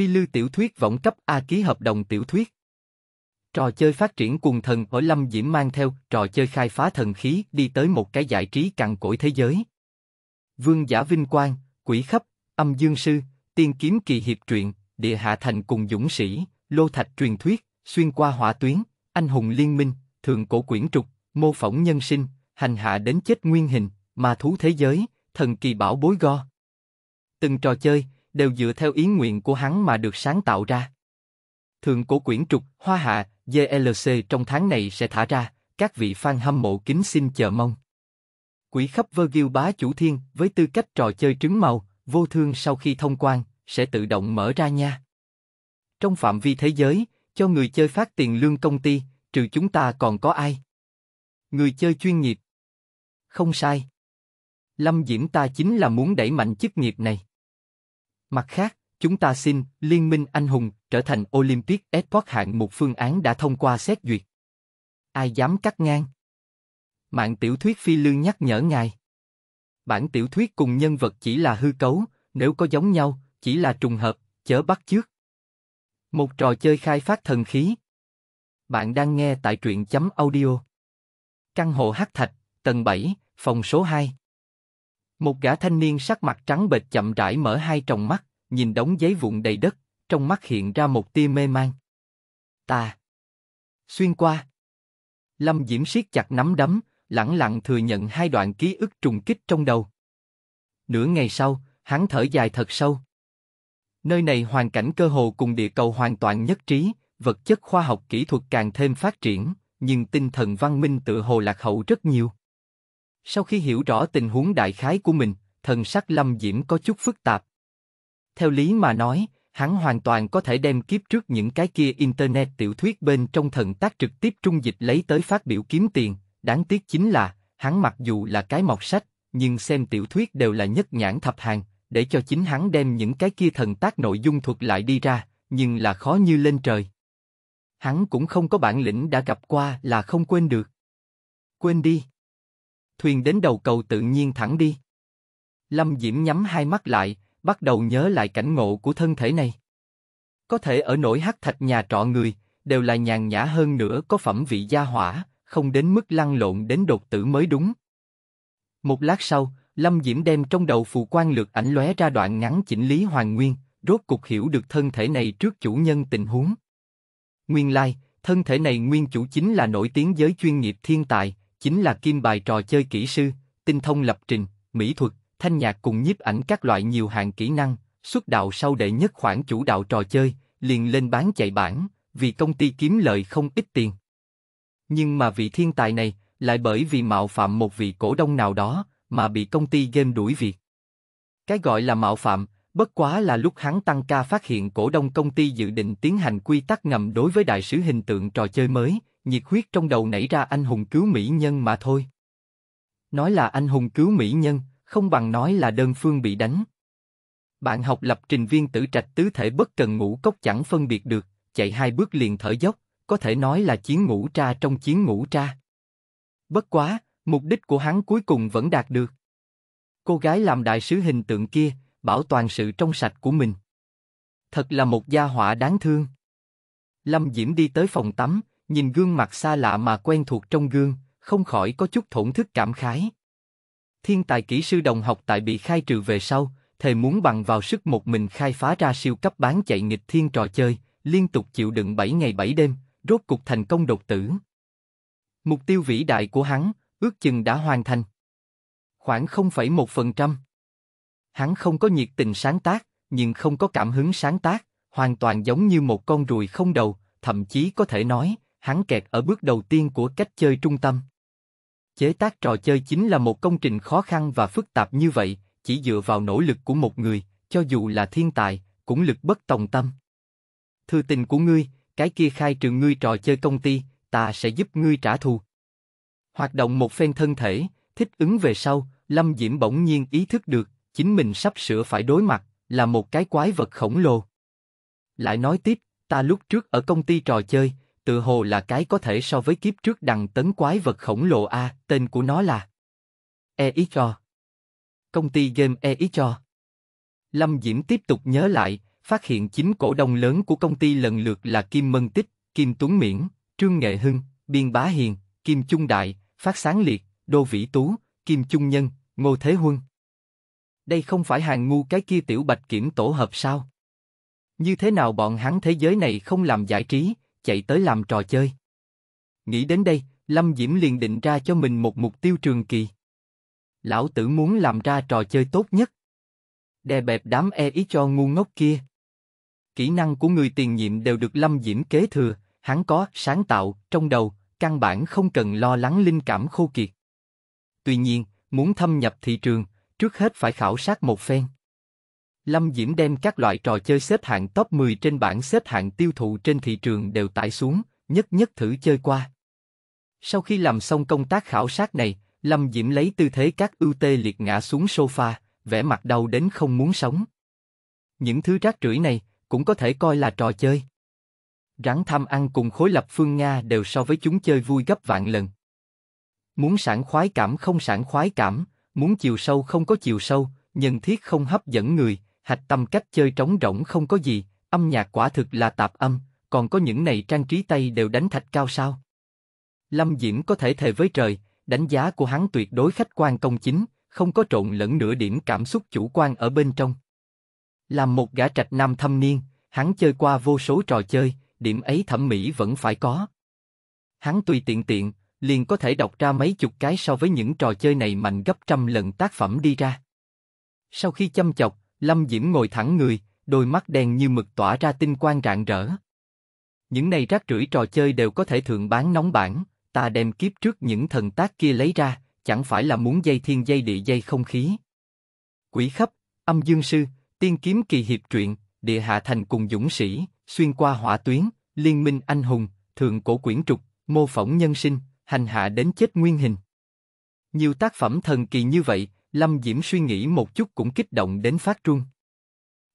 Phi Lưu tiểu thuyết võng cấp A ký hợp đồng tiểu thuyết. Trò chơi phát triển cùng thần ở Lâm Diễm mang theo trò chơi khai phá thần khí đi tới một cái giải trí cằn cỗi thế giới. Vương giả vinh quang, quỷ khắp, âm dương sư, tiên kiếm kỳ hiệp truyện, địa hạ thành cùng dũng sĩ, lô thạch truyền thuyết, xuyên qua hỏa tuyến, anh hùng liên minh, thượng cổ quyển trục, mô phỏng nhân sinh, hành hạ đến chết nguyên hình, ma thú thế giới, thần kỳ bảo bối go. Từng trò chơi, đều dựa theo ý nguyện của hắn mà được sáng tạo ra. Thường cổ quyển trục, hoa hạ, DLC trong tháng này sẽ thả ra, các vị fan hâm mộ kính xin chờ mong. Quỷ khắp Virgil bá chủ thiên, với tư cách trò chơi trứng màu, vô thương sau khi thông quan, sẽ tự động mở ra nha. Trong phạm vi thế giới, cho người chơi phát tiền lương công ty, trừ chúng ta còn có ai? Người chơi chuyên nghiệp. Không sai. Lâm Diễm ta chính là muốn đẩy mạnh chức nghiệp này. Mặt khác, chúng ta xin Liên minh Anh Hùng trở thành Olympic esports hạng một phương án đã thông qua xét duyệt. Ai dám cắt ngang? Mạng tiểu thuyết Phi Lương nhắc nhở ngài. Bản tiểu thuyết cùng nhân vật chỉ là hư cấu, nếu có giống nhau, chỉ là trùng hợp, chớ bắt trước. Một trò chơi khai phát thần khí. Bạn đang nghe tại truyện chấm audio. Căn hộ hắc thạch, tầng 7, phòng số 2. Một gã thanh niên sắc mặt trắng bệch chậm rãi mở hai tròng mắt nhìn đống giấy vụn đầy đất, trong mắt hiện ra một tia mê mang. Ta xuyên qua. Lâm Diễm siết chặt nắm đấm, lẳng lặng thừa nhận hai đoạn ký ức trùng kích trong đầu. Nửa ngày sau, hắn thở dài thật sâu. Nơi này hoàn cảnh cơ hồ cùng địa cầu hoàn toàn nhất trí, vật chất khoa học kỹ thuật càng thêm phát triển, nhưng tinh thần văn minh tự hồ lạc hậu rất nhiều. Sau khi hiểu rõ tình huống đại khái của mình, thần sắc Lâm Diễm có chút phức tạp, theo lý mà nói, hắn hoàn toàn có thể đem kiếp trước những cái kia internet tiểu thuyết bên trong thần tác trực tiếp trung dịch lấy tới phát biểu kiếm tiền, đáng tiếc chính là, hắn mặc dù là cái mọc sách, nhưng xem tiểu thuyết đều là nhất nhãn thập hàng, để cho chính hắn đem những cái kia thần tác nội dung thuật lại đi ra, nhưng là khó như lên trời. Hắn cũng không có bản lĩnh đã gặp qua là không quên được. Quên đi. Thuyền đến đầu cầu tự nhiên thẳng đi. Lâm Diễm nhắm hai mắt lại, bắt đầu nhớ lại cảnh ngộ của thân thể này. Có thể ở nỗi hắc thạch nhà trọ người, đều là nhàn nhã hơn nữa có phẩm vị gia hỏa, không đến mức lăn lộn đến đột tử mới đúng. Một lát sau, Lâm Diễm đem trong đầu phù quan lược ảnh lóe ra đoạn ngắn chỉnh lý hoàn nguyên, rốt cục hiểu được thân thể này trước chủ nhân tình huống. Nguyên lai, thân thể này nguyên chủ chính là nổi tiếng giới chuyên nghiệp thiên tài, chính là kim bài trò chơi kỹ sư, tinh thông lập trình, mỹ thuật, thanh nhạc cùng nhiếp ảnh các loại nhiều hạng kỹ năng, xuất đạo sau đệ nhất khoản chủ đạo trò chơi, liền lên bán chạy bản, vì công ty kiếm lợi không ít tiền. Nhưng mà vị thiên tài này, lại bởi vì mạo phạm một vị cổ đông nào đó, mà bị công ty game đuổi việc. Cái gọi là mạo phạm, bất quá là lúc hắn tăng ca phát hiện cổ đông công ty dự định tiến hành quy tắc ngầm đối với đại sứ hình tượng trò chơi mới, nhiệt huyết trong đầu nảy ra anh hùng cứu mỹ nhân mà thôi. Nói là anh hùng cứu mỹ nhân, không bằng nói là đơn phương bị đánh. Bạn học lập trình viên tử trạch tứ thể bất cần ngủ cốc chẳng phân biệt được, chạy hai bước liền thở dốc, có thể nói là chiến ngủ tra trong chiến ngủ tra. Bất quá, mục đích của hắn cuối cùng vẫn đạt được. Cô gái làm đại sứ hình tượng kia, bảo toàn sự trong sạch của mình. Thật là một gia họa đáng thương. Lâm Diễm đi tới phòng tắm, nhìn gương mặt xa lạ mà quen thuộc trong gương, không khỏi có chút thổn thức cảm khái thiên tài kỹ sư đồng học tại bị khai trừ về sau, thề muốn bằng vào sức một mình khai phá ra siêu cấp bán chạy nghịch thiên trò chơi, liên tục chịu đựng 7 ngày 7 đêm, rốt cục thành công đột tử. Mục tiêu vĩ đại của hắn, ước chừng đã hoàn thành. Khoảng 0,1%. Hắn không có nhiệt tình sáng tác, nhưng không có cảm hứng sáng tác, hoàn toàn giống như một con ruồi không đầu, thậm chí có thể nói, hắn kẹt ở bước đầu tiên của cách chơi trung tâm. Chế tác trò chơi chính là một công trình khó khăn và phức tạp như vậy, chỉ dựa vào nỗ lực của một người, cho dù là thiên tài, cũng lực bất tòng tâm. Thư tình của ngươi, cái kia khai trừ ngươi trò chơi công ty, ta sẽ giúp ngươi trả thù. Hoạt động một phen thân thể, thích ứng về sau, Lâm Diễm bỗng nhiên ý thức được, chính mình sắp sửa phải đối mặt, là một cái quái vật khổng lồ. Lại nói tiếp, ta lúc trước ở công ty trò chơi, tự hồ là cái có thể so với kiếp trước đằng tấn quái vật khổng lồ A, tên của nó là E EXO. Công ty game E EXO. Lâm Diễm tiếp tục nhớ lại, phát hiện chính cổ đông lớn của công ty lần lượt là Kim Mân Tích, Kim Tuấn Miễn, Trương Nghệ Hưng, Biên Bá Hiền, Kim Trung Đại, Phát Sáng Liệt, Đô Vĩ Tú, Kim Trung Nhân, Ngô Thế Huân. Đây không phải hàng ngu cái kia tiểu bạch kiểm tổ hợp sao? Như thế nào bọn hắn thế giới này không làm giải trí, chạy tới làm trò chơi. Nghĩ đến đây, Lâm Diễm liền định ra cho mình một mục tiêu trường kỳ. Lão tử muốn làm ra trò chơi tốt nhất. Đè bẹp đám e ý cho ngu ngốc kia. Kỹ năng của người tiền nhiệm đều được Lâm Diễm kế thừa, hắn có sáng tạo trong đầu, căn bản không cần lo lắng linh cảm khô kiệt. Tuy nhiên, muốn thâm nhập thị trường, trước hết phải khảo sát một phen. Lâm Diễm đem các loại trò chơi xếp hạng top 10 trên bảng xếp hạng tiêu thụ trên thị trường đều tải xuống, nhất nhất thử chơi qua. Sau khi làm xong công tác khảo sát này, Lâm Diễm lấy tư thế các ưu tê liệt ngã xuống sofa, vẻ mặt đau đến không muốn sống. Những thứ rác rưởi này cũng có thể coi là trò chơi. Rắn tham ăn cùng khối lập phương Nga đều so với chúng chơi vui gấp vạn lần. Muốn sản khoái cảm không sản khoái cảm, muốn chiều sâu không có chiều sâu, nhân thiết không hấp dẫn người, Hạch Tâm cách chơi trống rỗng không có gì, âm nhạc quả thực là tạp âm, còn có những này trang trí tay đều đánh thạch cao sao? Lâm Diễm có thể thề với trời, đánh giá của hắn tuyệt đối khách quan công chính, không có trộn lẫn nửa điểm cảm xúc chủ quan ở bên trong. Làm một gã trạch nam thâm niên, hắn chơi qua vô số trò chơi, điểm ấy thẩm mỹ vẫn phải có. Hắn tùy tiện tiện, liền có thể đọc ra mấy chục cái so với những trò chơi này mạnh gấp trăm lần tác phẩm đi ra. Sau khi chăm chọc, Lâm Diễm ngồi thẳng người, đôi mắt đen như mực tỏa ra tinh quang rạng rỡ. Những này rác rưởi trò chơi đều có thể thượng bán nóng bản, ta đem kiếp trước những thần tác kia lấy ra, chẳng phải là muốn dây thiên dây địa dây không khí. Quỷ khắp, âm dương sư, tiên kiếm kỳ hiệp truyện, địa hạ thành cùng dũng sĩ, xuyên qua hỏa tuyến, liên minh anh hùng, thượng cổ quyển trục, mô phỏng nhân sinh, hành hạ đến chết nguyên hình. Nhiều tác phẩm thần kỳ như vậy, Lâm Diễm suy nghĩ một chút cũng kích động đến phát trung.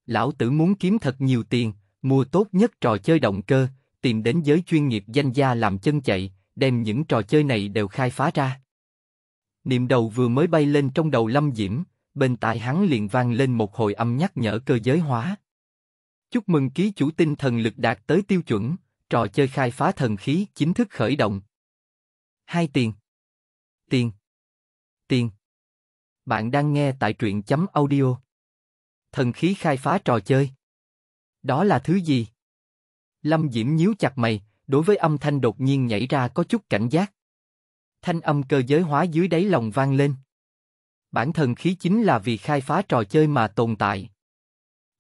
Lão tử muốn kiếm thật nhiều tiền, mua tốt nhất trò chơi động cơ, tìm đến giới chuyên nghiệp danh gia làm chân chạy, đem những trò chơi này đều khai phá ra. Niệm đầu vừa mới bay lên trong đầu Lâm Diễm, bên tai hắn liền vang lên một hồi âm nhắc nhở cơ giới hóa. Chúc mừng ký chủ tinh thần lực đạt tới tiêu chuẩn, trò chơi khai phá thần khí chính thức khởi động. Hai tiền. Tiền. Tiền. Bạn đang nghe tại truyện chấm audio. Thần khí khai phá trò chơi. Đó là thứ gì? Lâm Diễm nhíu chặt mày, đối với âm thanh đột nhiên nhảy ra có chút cảnh giác. Thanh âm cơ giới hóa dưới đáy lòng vang lên. Bản thần khí chính là vì khai phá trò chơi mà tồn tại.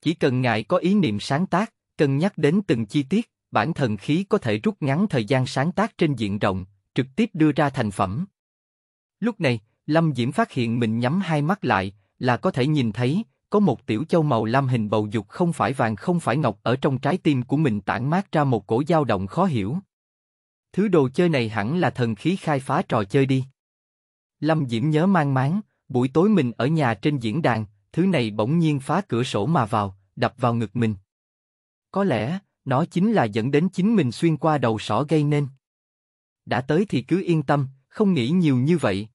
Chỉ cần ngài có ý niệm sáng tác, cân nhắc đến từng chi tiết, bản thần khí có thể rút ngắn thời gian sáng tác trên diện rộng, trực tiếp đưa ra thành phẩm. Lúc này, Lâm Diễm phát hiện mình nhắm hai mắt lại, là có thể nhìn thấy, có một tiểu châu màu lam hình bầu dục không phải vàng không phải ngọc ở trong trái tim của mình tản mát ra một cổ dao động khó hiểu. Thứ đồ chơi này hẳn là thần khí khai phá trò chơi đi. Lâm Diễm nhớ mang máng, buổi tối mình ở nhà trên diễn đàn, thứ này bỗng nhiên phá cửa sổ mà vào, đập vào ngực mình. Có lẽ, nó chính là dẫn đến chính mình xuyên qua đầu sỏ gây nên. Đã tới thì cứ yên tâm, không nghĩ nhiều như vậy,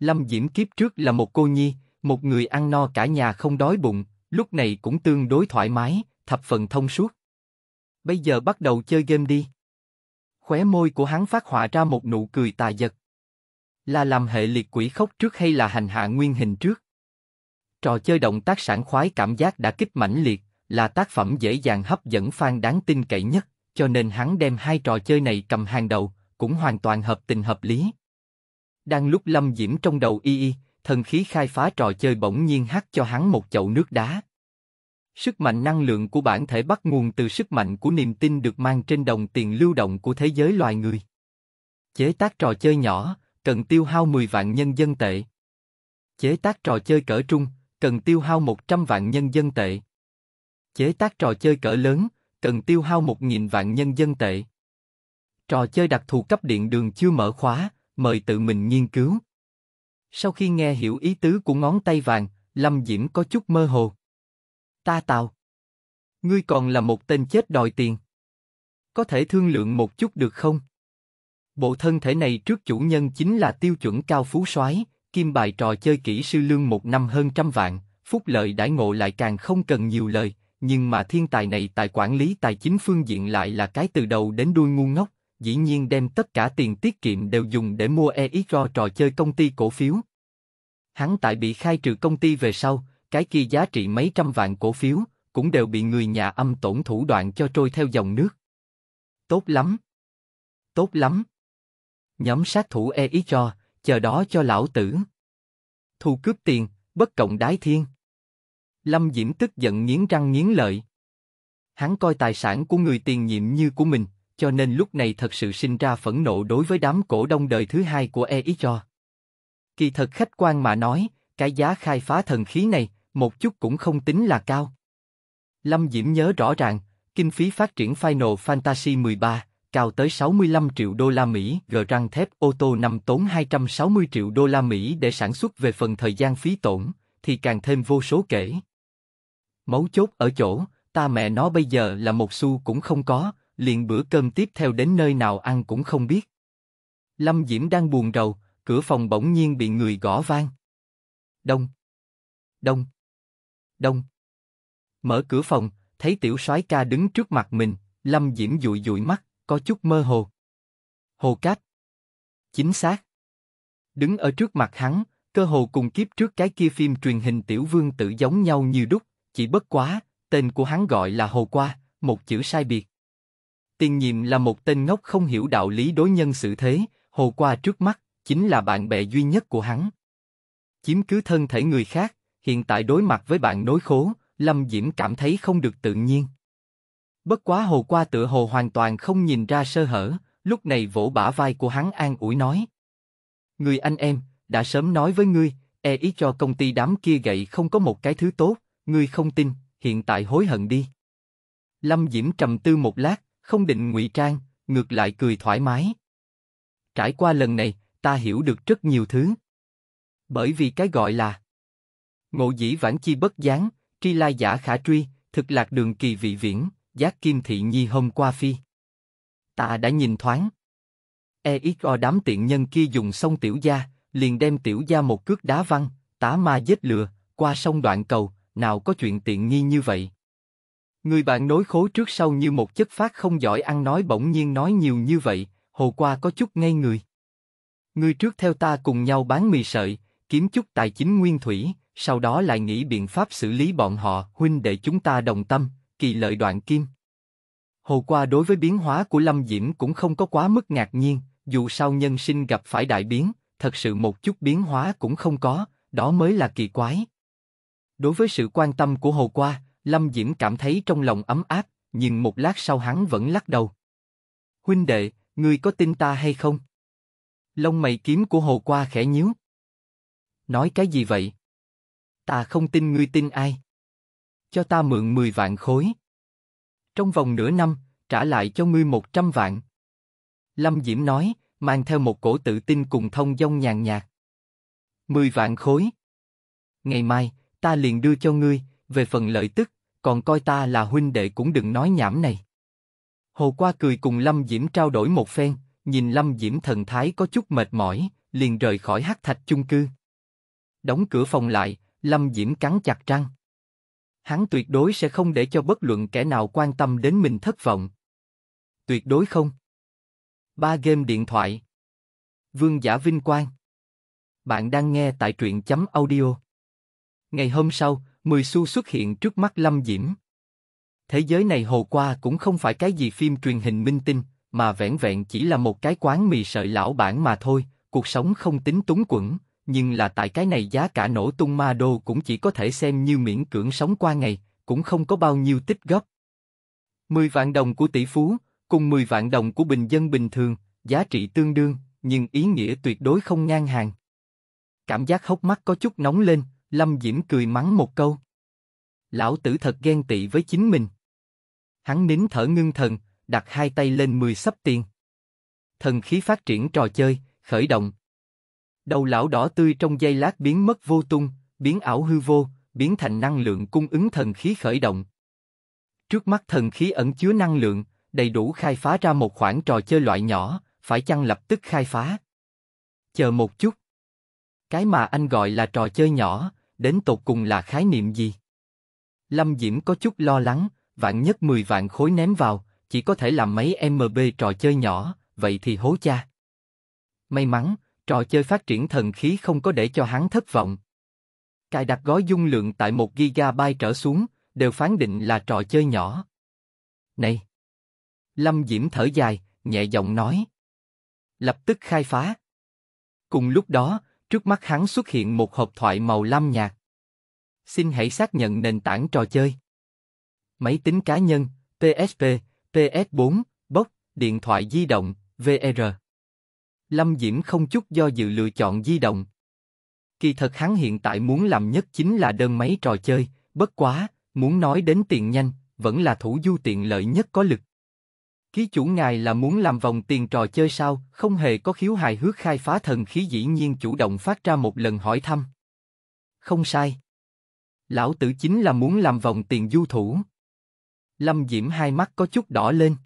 Lâm Diễm kiếp trước là một cô nhi, một người ăn no cả nhà không đói bụng, lúc này cũng tương đối thoải mái, thập phần thông suốt. Bây giờ bắt đầu chơi game đi. Khóe môi của hắn phát họa ra một nụ cười tà giật. Là làm hệ liệt quỷ khóc trước hay là hành hạ nguyên hình trước? Trò chơi động tác sản khoái cảm giác đã kích mãnh liệt, là tác phẩm dễ dàng hấp dẫn fan đáng tin cậy nhất, cho nên hắn đem hai trò chơi này cầm hàng đầu, cũng hoàn toàn hợp tình hợp lý. Đang lúc Lâm Diễm trong đầu y y, thần khí khai phá trò chơi bỗng nhiên hắt cho hắn một chậu nước đá. Sức mạnh năng lượng của bản thể bắt nguồn từ sức mạnh của niềm tin được mang trên đồng tiền lưu động của thế giới loài người. Chế tác trò chơi nhỏ, cần tiêu hao 10 vạn nhân dân tệ. Chế tác trò chơi cỡ trung, cần tiêu hao 100 vạn nhân dân tệ. Chế tác trò chơi cỡ lớn, cần tiêu hao 1.000 vạn nhân dân tệ. Trò chơi đặc thù cấp điện đường chưa mở khóa, mời tự mình nghiên cứu. Sau khi nghe hiểu ý tứ của ngón tay vàng, Lâm Diễm có chút mơ hồ. Ta tào. Ngươi còn là một tên chết đòi tiền. Có thể thương lượng một chút được không? Bộ thân thể này trước chủ nhân chính là tiêu chuẩn cao phú soái, kim bài trò chơi kỹ sư lương một năm hơn trăm vạn, phúc lợi đãi ngộ lại càng không cần nhiều lời, nhưng mà thiên tài này tại quản lý tài chính phương diện lại là cái từ đầu đến đuôi ngu ngốc, dĩ nhiên đem tất cả tiền tiết kiệm đều dùng để mua EXRO trò chơi công ty cổ phiếu. Hắn tại bị khai trừ công ty về sau, cái kia giá trị mấy trăm vạn cổ phiếu, cũng đều bị người nhà âm tổn thủ đoạn cho trôi theo dòng nước. Tốt lắm! Tốt lắm! Nhóm sát thủ EXRO, chờ đó cho lão tử. Thu cướp tiền, bất cộng đái thiên. Lâm Diễm tức giận nghiến răng nghiến lợi. Hắn coi tài sản của người tiền nhiệm như của mình, cho nên lúc này thật sự sinh ra phẫn nộ đối với đám cổ đông đời thứ hai của Eicho. Kỳ thật khách quan mà nói, cái giá khai phá thần khí này, một chút cũng không tính là cao. Lâm Diễm nhớ rõ ràng, kinh phí phát triển Final Fantasy 13 cao tới 65 triệu đô la Mỹ, gờ răng thép ô tô nằm tốn 260 triệu đô la Mỹ để sản xuất về phần thời gian phí tổn, thì càng thêm vô số kể. Mấu chốt ở chỗ, ta mẹ nó bây giờ là một xu cũng không có, liền bữa cơm tiếp theo đến nơi nào ăn cũng không biết. Lâm Diễm đang buồn rầu, cửa phòng bỗng nhiên bị người gõ vang. Đông, đông, đông. Mở cửa phòng, thấy tiểu soái ca đứng trước mặt mình, Lâm Diễm dụi dụi mắt, có chút mơ hồ. Hồ Cát. Chính xác. Đứng ở trước mặt hắn, cơ hồ cùng kiếp trước cái kia phim truyền hình tiểu vương tử giống nhau như đúc, chỉ bất quá, tên của hắn gọi là Hồ Qua, một chữ sai biệt. Tiền nhiệm là một tên ngốc không hiểu đạo lý đối nhân xử thế, hồ qua trước mắt, chính là bạn bè duy nhất của hắn. Chiếm cứ thân thể người khác, hiện tại đối mặt với bạn đối khố, Lâm Diễm cảm thấy không được tự nhiên. Bất quá hồ qua tựa hồ hoàn toàn không nhìn ra sơ hở, lúc này vỗ bả vai của hắn an ủi nói. Người anh em, đã sớm nói với ngươi, e ý cho công ty đám kia gậy không có một cái thứ tốt, ngươi không tin, hiện tại hối hận đi. Lâm Diễm trầm tư một lát, không định ngụy trang, ngược lại cười thoải mái. Trải qua lần này, ta hiểu được rất nhiều thứ. Bởi vì cái gọi là ngộ dĩ vãng chi bất gián, tri lai giả khả truy, thực lạc đường kỳ vị viễn, giác kim thị nhi hôm qua phi. Ta đã nhìn thoáng. e o đám tiện nhân kia dùng sông tiểu gia, liền đem tiểu gia một cước đá văng, tá ma giết lừa, qua sông đoạn cầu, nào có chuyện tiện nghi như vậy. Người bạn nối khố trước sau như một chất phát không giỏi ăn nói bỗng nhiên nói nhiều như vậy, hồ qua có chút ngây người. Người trước theo ta cùng nhau bán mì sợi, kiếm chút tài chính nguyên thủy, sau đó lại nghĩ biện pháp xử lý bọn họ, huynh để chúng ta đồng tâm, kỳ lợi đoạn kim. Hồ qua đối với biến hóa của Lâm Diễm cũng không có quá mức ngạc nhiên, dù sao nhân sinh gặp phải đại biến, thật sự một chút biến hóa cũng không có, đó mới là kỳ quái. Đối với sự quan tâm của Hồ Qua, Lâm Diễm cảm thấy trong lòng ấm áp, nhưng một lát sau hắn vẫn lắc đầu. Huynh đệ, ngươi có tin ta hay không? Lông mày kiếm của hồ qua khẽ nhíu. Nói cái gì vậy? Ta không tin ngươi tin ai? Cho ta mượn 10 vạn khối. Trong vòng nửa năm, trả lại cho ngươi 100 vạn. Lâm Diễm nói, mang theo một cổ tự tin cùng thông dong nhàn nhạt. 10 vạn khối. Ngày mai, ta liền đưa cho ngươi, về phần lợi tức, còn coi ta là huynh đệ cũng đừng nói nhảm này. Hồ Qua cười cùng Lâm Diễm trao đổi một phen, nhìn Lâm Diễm thần thái có chút mệt mỏi, liền rời khỏi hắc thạch chung cư. Đóng cửa phòng lại, Lâm Diễm cắn chặt răng. Hắn tuyệt đối sẽ không để cho bất luận kẻ nào quan tâm đến mình thất vọng. Tuyệt đối không. Ba game điện thoại. Vương giả vinh quang. Bạn đang nghe tại truyện chấm audio. Ngày hôm sau, Mười xu xuất hiện trước mắt Lâm Diễm. Thế giới này hồ qua cũng không phải cái gì phim truyền hình minh tinh, mà vẻn vẹn chỉ là một cái quán mì sợi lão bản mà thôi, cuộc sống không tính túng quẫn, nhưng là tại cái này giá cả nổ tung ma đô cũng chỉ có thể xem như miễn cưỡng sống qua ngày, cũng không có bao nhiêu tích góp. Mười vạn đồng của tỷ phú, cùng mười vạn đồng của bình dân bình thường, giá trị tương đương, nhưng ý nghĩa tuyệt đối không ngang hàng. Cảm giác hốc mắt có chút nóng lên, Lâm Diễm cười mắng một câu. Lão tử thật ghen tị với chính mình. Hắn nín thở ngưng thần, đặt hai tay lên mười sắp tiền. Thần khí phát triển trò chơi, khởi động. Đầu lão đỏ tươi trong giây lát biến mất vô tung, biến ảo hư vô, biến thành năng lượng cung ứng thần khí khởi động. Trước mắt thần khí ẩn chứa năng lượng, đầy đủ khai phá ra một khoảng trò chơi loại nhỏ, phải chăng lập tức khai phá? Chờ một chút. Cái mà anh gọi là trò chơi nhỏ, đến tột cùng là khái niệm gì? Lâm Diễm có chút lo lắng, vạn nhất 10 vạn khối ném vào, chỉ có thể làm mấy MB trò chơi nhỏ, vậy thì hố cha. May mắn, trò chơi phát triển thần khí không có để cho hắn thất vọng. Cài đặt gói dung lượng tại 1 GB trở xuống, đều phán định là trò chơi nhỏ. Này! Lâm Diễm thở dài, nhẹ giọng nói. Lập tức khai phá. Cùng lúc đó, Trước mắt hắn xuất hiện một hộp thoại màu lam nhạt. Xin hãy xác nhận nền tảng trò chơi. Máy tính cá nhân, PSP, PS4, Box, điện thoại di động, VR. Lâm Diễm không chút do dự lựa chọn di động. Kỳ thật hắn hiện tại muốn làm nhất chính là đơn máy trò chơi, bất quá, muốn nói đến tiền nhanh, vẫn là thủ du tiện lợi nhất có lực. Ký chủ ngài là muốn làm vòng tiền trò chơi sao, không hề có khiếu hài hước khai phá thần khí dĩ nhiên chủ động phát ra một lần hỏi thăm. Không sai. Lão tử chính là muốn làm vòng tiền du thủ. Lâm Diễm hai mắt có chút đỏ lên.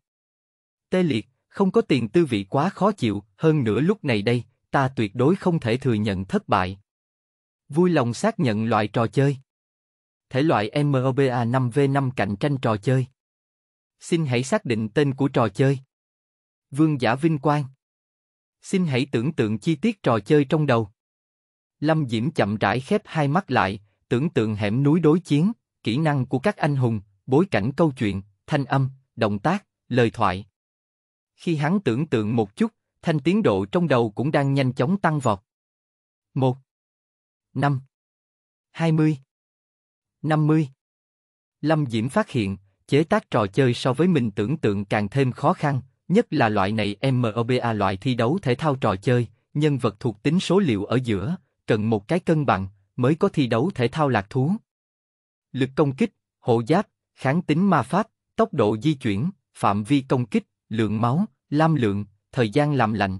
Tê liệt, không có tiền tư vị quá khó chịu, hơn nữa lúc này đây, ta tuyệt đối không thể thừa nhận thất bại. Vui lòng xác nhận loại trò chơi. Thể loại MOBA 5v5 cạnh tranh trò chơi. Xin hãy xác định tên của trò chơi. Vương giả vinh quang. Xin hãy tưởng tượng chi tiết trò chơi trong đầu. Lâm Diễm chậm rãi khép hai mắt lại, tưởng tượng hẻm núi đối chiến, kỹ năng của các anh hùng, bối cảnh câu chuyện, thanh âm, động tác, lời thoại. Khi hắn tưởng tượng một chút, thanh tiến độ trong đầu cũng đang nhanh chóng tăng vọt. 1 5 20 50 Lâm Diễm phát hiện, chế tác trò chơi so với mình tưởng tượng càng thêm khó khăn, nhất là loại này MOBA loại thi đấu thể thao trò chơi, nhân vật thuộc tính số liệu ở giữa, cần một cái cân bằng, mới có thi đấu thể thao lạc thú. Lực công kích, hộ giáp, kháng tính ma pháp, tốc độ di chuyển, phạm vi công kích, lượng máu, lam lượng, thời gian làm lạnh.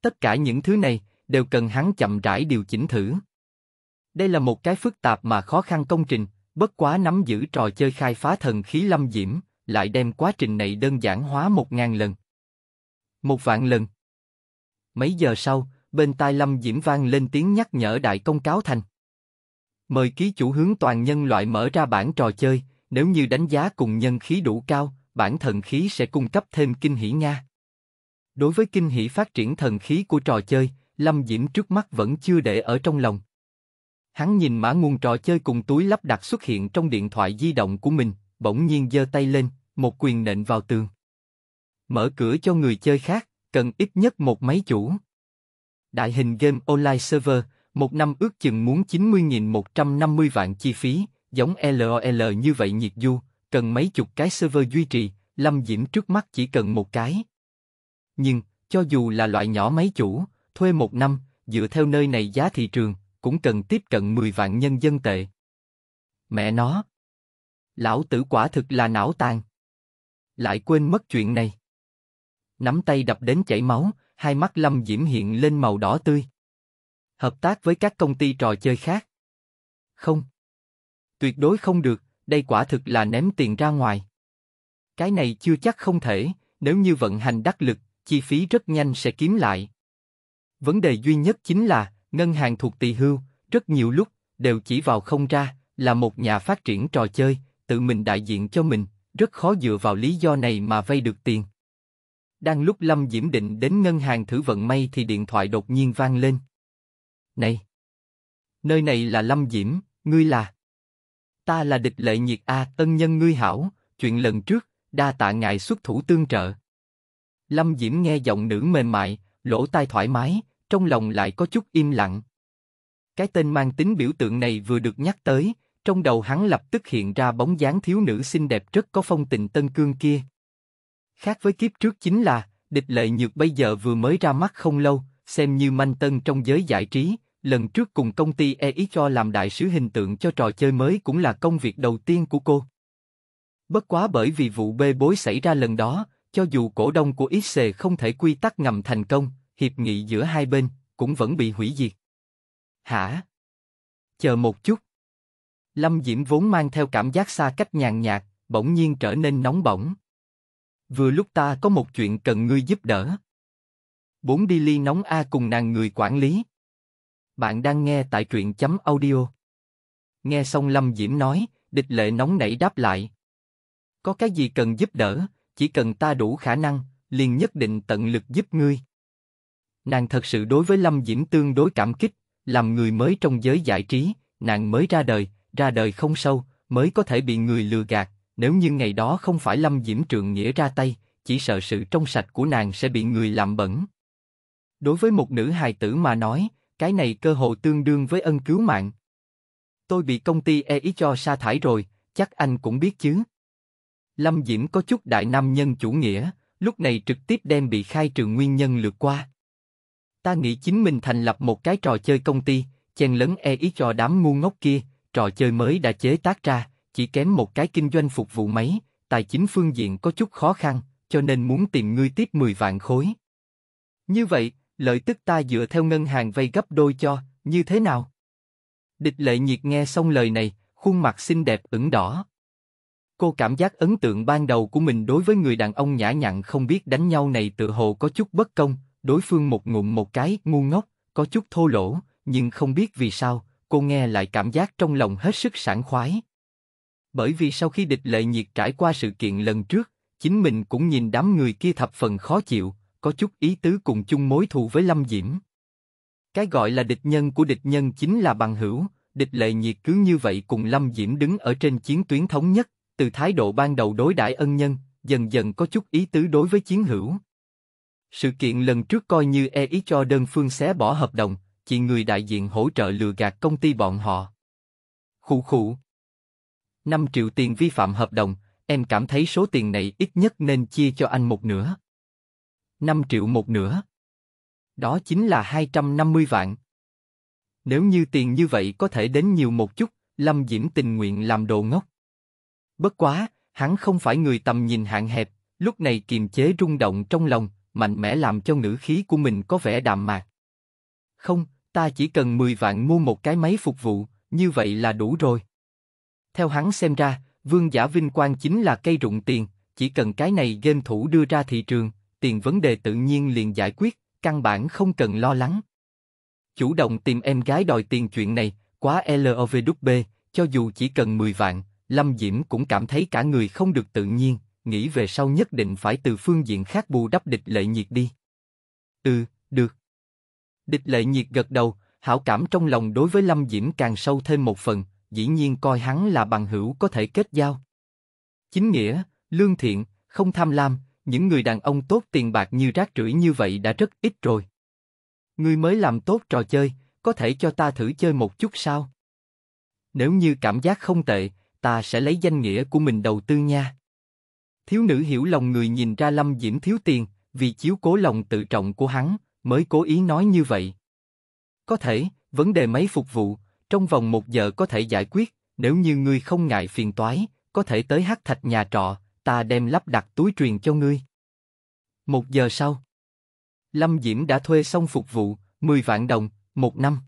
Tất cả những thứ này đều cần hắn chậm rãi điều chỉnh thử. Đây là một cái phức tạp mà khó khăn công trình, Bất quá nắm giữ trò chơi khai phá thần khí lâm diễm, lại đem quá trình này đơn giản hóa một ngàn lần. Một vạn lần. Mấy giờ sau, bên tai lâm diễm vang lên tiếng nhắc nhở đại công cáo thành. Mời ký chủ hướng toàn nhân loại mở ra bản trò chơi, nếu như đánh giá cùng nhân khí đủ cao, bản thần khí sẽ cung cấp thêm kinh hỷ Nga. Đối với kinh hỷ phát triển thần khí của trò chơi, Lâm Diễm trước mắt vẫn chưa để ở trong lòng. Hắn nhìn mã nguồn trò chơi cùng túi lắp đặt xuất hiện trong điện thoại di động của mình, bỗng nhiên giơ tay lên, một quyền nện vào tường. Mở cửa cho người chơi khác, cần ít nhất một máy chủ. Đại hình game online server, một năm ước chừng muốn 90.150 vạn chi phí, giống LOL như vậy nhiệt du, cần mấy chục cái server duy trì, Lâm Diễm trước mắt chỉ cần một cái. Nhưng, cho dù là loại nhỏ máy chủ, thuê một năm, dựa theo nơi này giá thị trường, cũng cần tiếp cận 10 vạn nhân dân tệ. Mẹ nó! Lão tử quả thực là não tàn. Lại quên mất chuyện này. Nắm tay đập đến chảy máu, hai mắt Lâm Diễm hiện lên màu đỏ tươi. Hợp tác với các công ty trò chơi khác. Không. Tuyệt đối không được, đây quả thực là ném tiền ra ngoài. Cái này chưa chắc không thể, nếu như vận hành đắc lực, chi phí rất nhanh sẽ kiếm lại. Vấn đề duy nhất chính là, ngân hàng thuộc tỳ hưu, rất nhiều lúc đều chỉ vào không ra, là một nhà phát triển trò chơi, tự mình đại diện cho mình, rất khó dựa vào lý do này mà vay được tiền. Đang lúc Lâm Diễm định đến ngân hàng thử vận may thì điện thoại đột nhiên vang lên. Này! Nơi này là Lâm Diễm, ngươi là... Ta là địch lệ nhiệt A, tân nhân ngươi hảo, chuyện lần trước, đa tạ ngại xuất thủ tương trợ. Lâm Diễm nghe giọng nữ mềm mại, lỗ tai thoải mái, trong lòng lại có chút im lặng. Cái tên mang tính biểu tượng này vừa được nhắc tới, trong đầu hắn lập tức hiện ra bóng dáng thiếu nữ xinh đẹp rất có phong tình tân cương kia. Khác với kiếp trước chính là, địch lệ nhược bây giờ vừa mới ra mắt không lâu, xem như manh tân trong giới giải trí, lần trước cùng công ty EXO làm đại sứ hình tượng cho trò chơi mới cũng là công việc đầu tiên của cô. Bất quá bởi vì vụ bê bối xảy ra lần đó, cho dù cổ đông của XC không thể quy tắc ngầm thành công, hiệp nghị giữa hai bên cũng vẫn bị hủy diệt. Hả? Chờ một chút. Lâm Diễm vốn mang theo cảm giác xa cách nhàn nhạt, bỗng nhiên trở nên nóng bỏng. Vừa lúc ta có một chuyện cần ngươi giúp đỡ. Bốn đi ly nóng A cùng nàng người quản lý. Bạn đang nghe tại truyện chấm audio. Nghe xong Lâm Diễm nói, địch lệ nóng nảy đáp lại. Có cái gì cần giúp đỡ, chỉ cần ta đủ khả năng, liền nhất định tận lực giúp ngươi. Nàng thật sự đối với Lâm Diễm tương đối cảm kích, làm người mới trong giới giải trí, nàng mới ra đời, ra đời không sâu, mới có thể bị người lừa gạt, nếu như ngày đó không phải Lâm Diễm Trượng Nghĩa ra tay, chỉ sợ sự trong sạch của nàng sẽ bị người làm bẩn. Đối với một nữ hài tử mà nói, cái này cơ hội tương đương với ân cứu mạng. Tôi bị công ty e EI cho sa thải rồi, chắc anh cũng biết chứ. Lâm Diễm có chút đại nam nhân chủ nghĩa, lúc này trực tiếp đem bị khai trừ nguyên nhân lượt qua ta nghĩ chính mình thành lập một cái trò chơi công ty, chen lấn e ý trò đám ngu ngốc kia, trò chơi mới đã chế tác ra, chỉ kém một cái kinh doanh phục vụ máy, tài chính phương diện có chút khó khăn, cho nên muốn tìm ngươi tiếp 10 vạn khối. Như vậy, lợi tức ta dựa theo ngân hàng vay gấp đôi cho, như thế nào? Địch lệ nhiệt nghe xong lời này, khuôn mặt xinh đẹp ửng đỏ. Cô cảm giác ấn tượng ban đầu của mình đối với người đàn ông nhã nhặn không biết đánh nhau này tự hồ có chút bất công, đối phương một ngụm một cái, ngu ngốc, có chút thô lỗ, nhưng không biết vì sao, cô nghe lại cảm giác trong lòng hết sức sảng khoái. Bởi vì sau khi địch lệ nhiệt trải qua sự kiện lần trước, chính mình cũng nhìn đám người kia thập phần khó chịu, có chút ý tứ cùng chung mối thù với Lâm Diễm. Cái gọi là địch nhân của địch nhân chính là bằng hữu, địch lệ nhiệt cứ như vậy cùng Lâm Diễm đứng ở trên chiến tuyến thống nhất, từ thái độ ban đầu đối đãi ân nhân, dần dần có chút ý tứ đối với chiến hữu. Sự kiện lần trước coi như e ý cho đơn phương xé bỏ hợp đồng, chỉ người đại diện hỗ trợ lừa gạt công ty bọn họ. Khụ khụ. 5 triệu tiền vi phạm hợp đồng, em cảm thấy số tiền này ít nhất nên chia cho anh một nửa. 5 triệu một nửa. Đó chính là 250 vạn. Nếu như tiền như vậy có thể đến nhiều một chút, Lâm Diễm tình nguyện làm đồ ngốc. Bất quá, hắn không phải người tầm nhìn hạn hẹp, lúc này kiềm chế rung động trong lòng, mạnh mẽ làm cho ngữ khí của mình có vẻ đạm mạc. Không, ta chỉ cần 10 vạn mua một cái máy phục vụ, như vậy là đủ rồi. Theo hắn xem ra, vương giả vinh quang chính là cây rụng tiền, chỉ cần cái này game thủ đưa ra thị trường, tiền vấn đề tự nhiên liền giải quyết, căn bản không cần lo lắng. Chủ động tìm em gái đòi tiền chuyện này, quá LOVWB, cho dù chỉ cần 10 vạn, Lâm Diễm cũng cảm thấy cả người không được tự nhiên, nghĩ về sau nhất định phải từ phương diện khác bù đắp địch lệ nhiệt đi. Ừ, được. Địch lệ nhiệt gật đầu, hảo cảm trong lòng đối với Lâm Diễm càng sâu thêm một phần, dĩ nhiên coi hắn là bằng hữu có thể kết giao. Chính nghĩa, lương thiện, không tham lam, những người đàn ông tốt tiền bạc như rác rưởi như vậy đã rất ít rồi. Ngươi mới làm tốt trò chơi, có thể cho ta thử chơi một chút sao? Nếu như cảm giác không tệ, ta sẽ lấy danh nghĩa của mình đầu tư nha. Thiếu nữ hiểu lòng người nhìn ra Lâm Diễm thiếu tiền, vì chiếu cố lòng tự trọng của hắn, mới cố ý nói như vậy. Có thể, vấn đề máy phục vụ, trong vòng một giờ có thể giải quyết, nếu như ngươi không ngại phiền toái, có thể tới hát thạch nhà trọ, ta đem lắp đặt túi truyền cho ngươi. Một giờ sau, Lâm Diễm đã thuê xong phục vụ, 10 vạn đồng, một năm.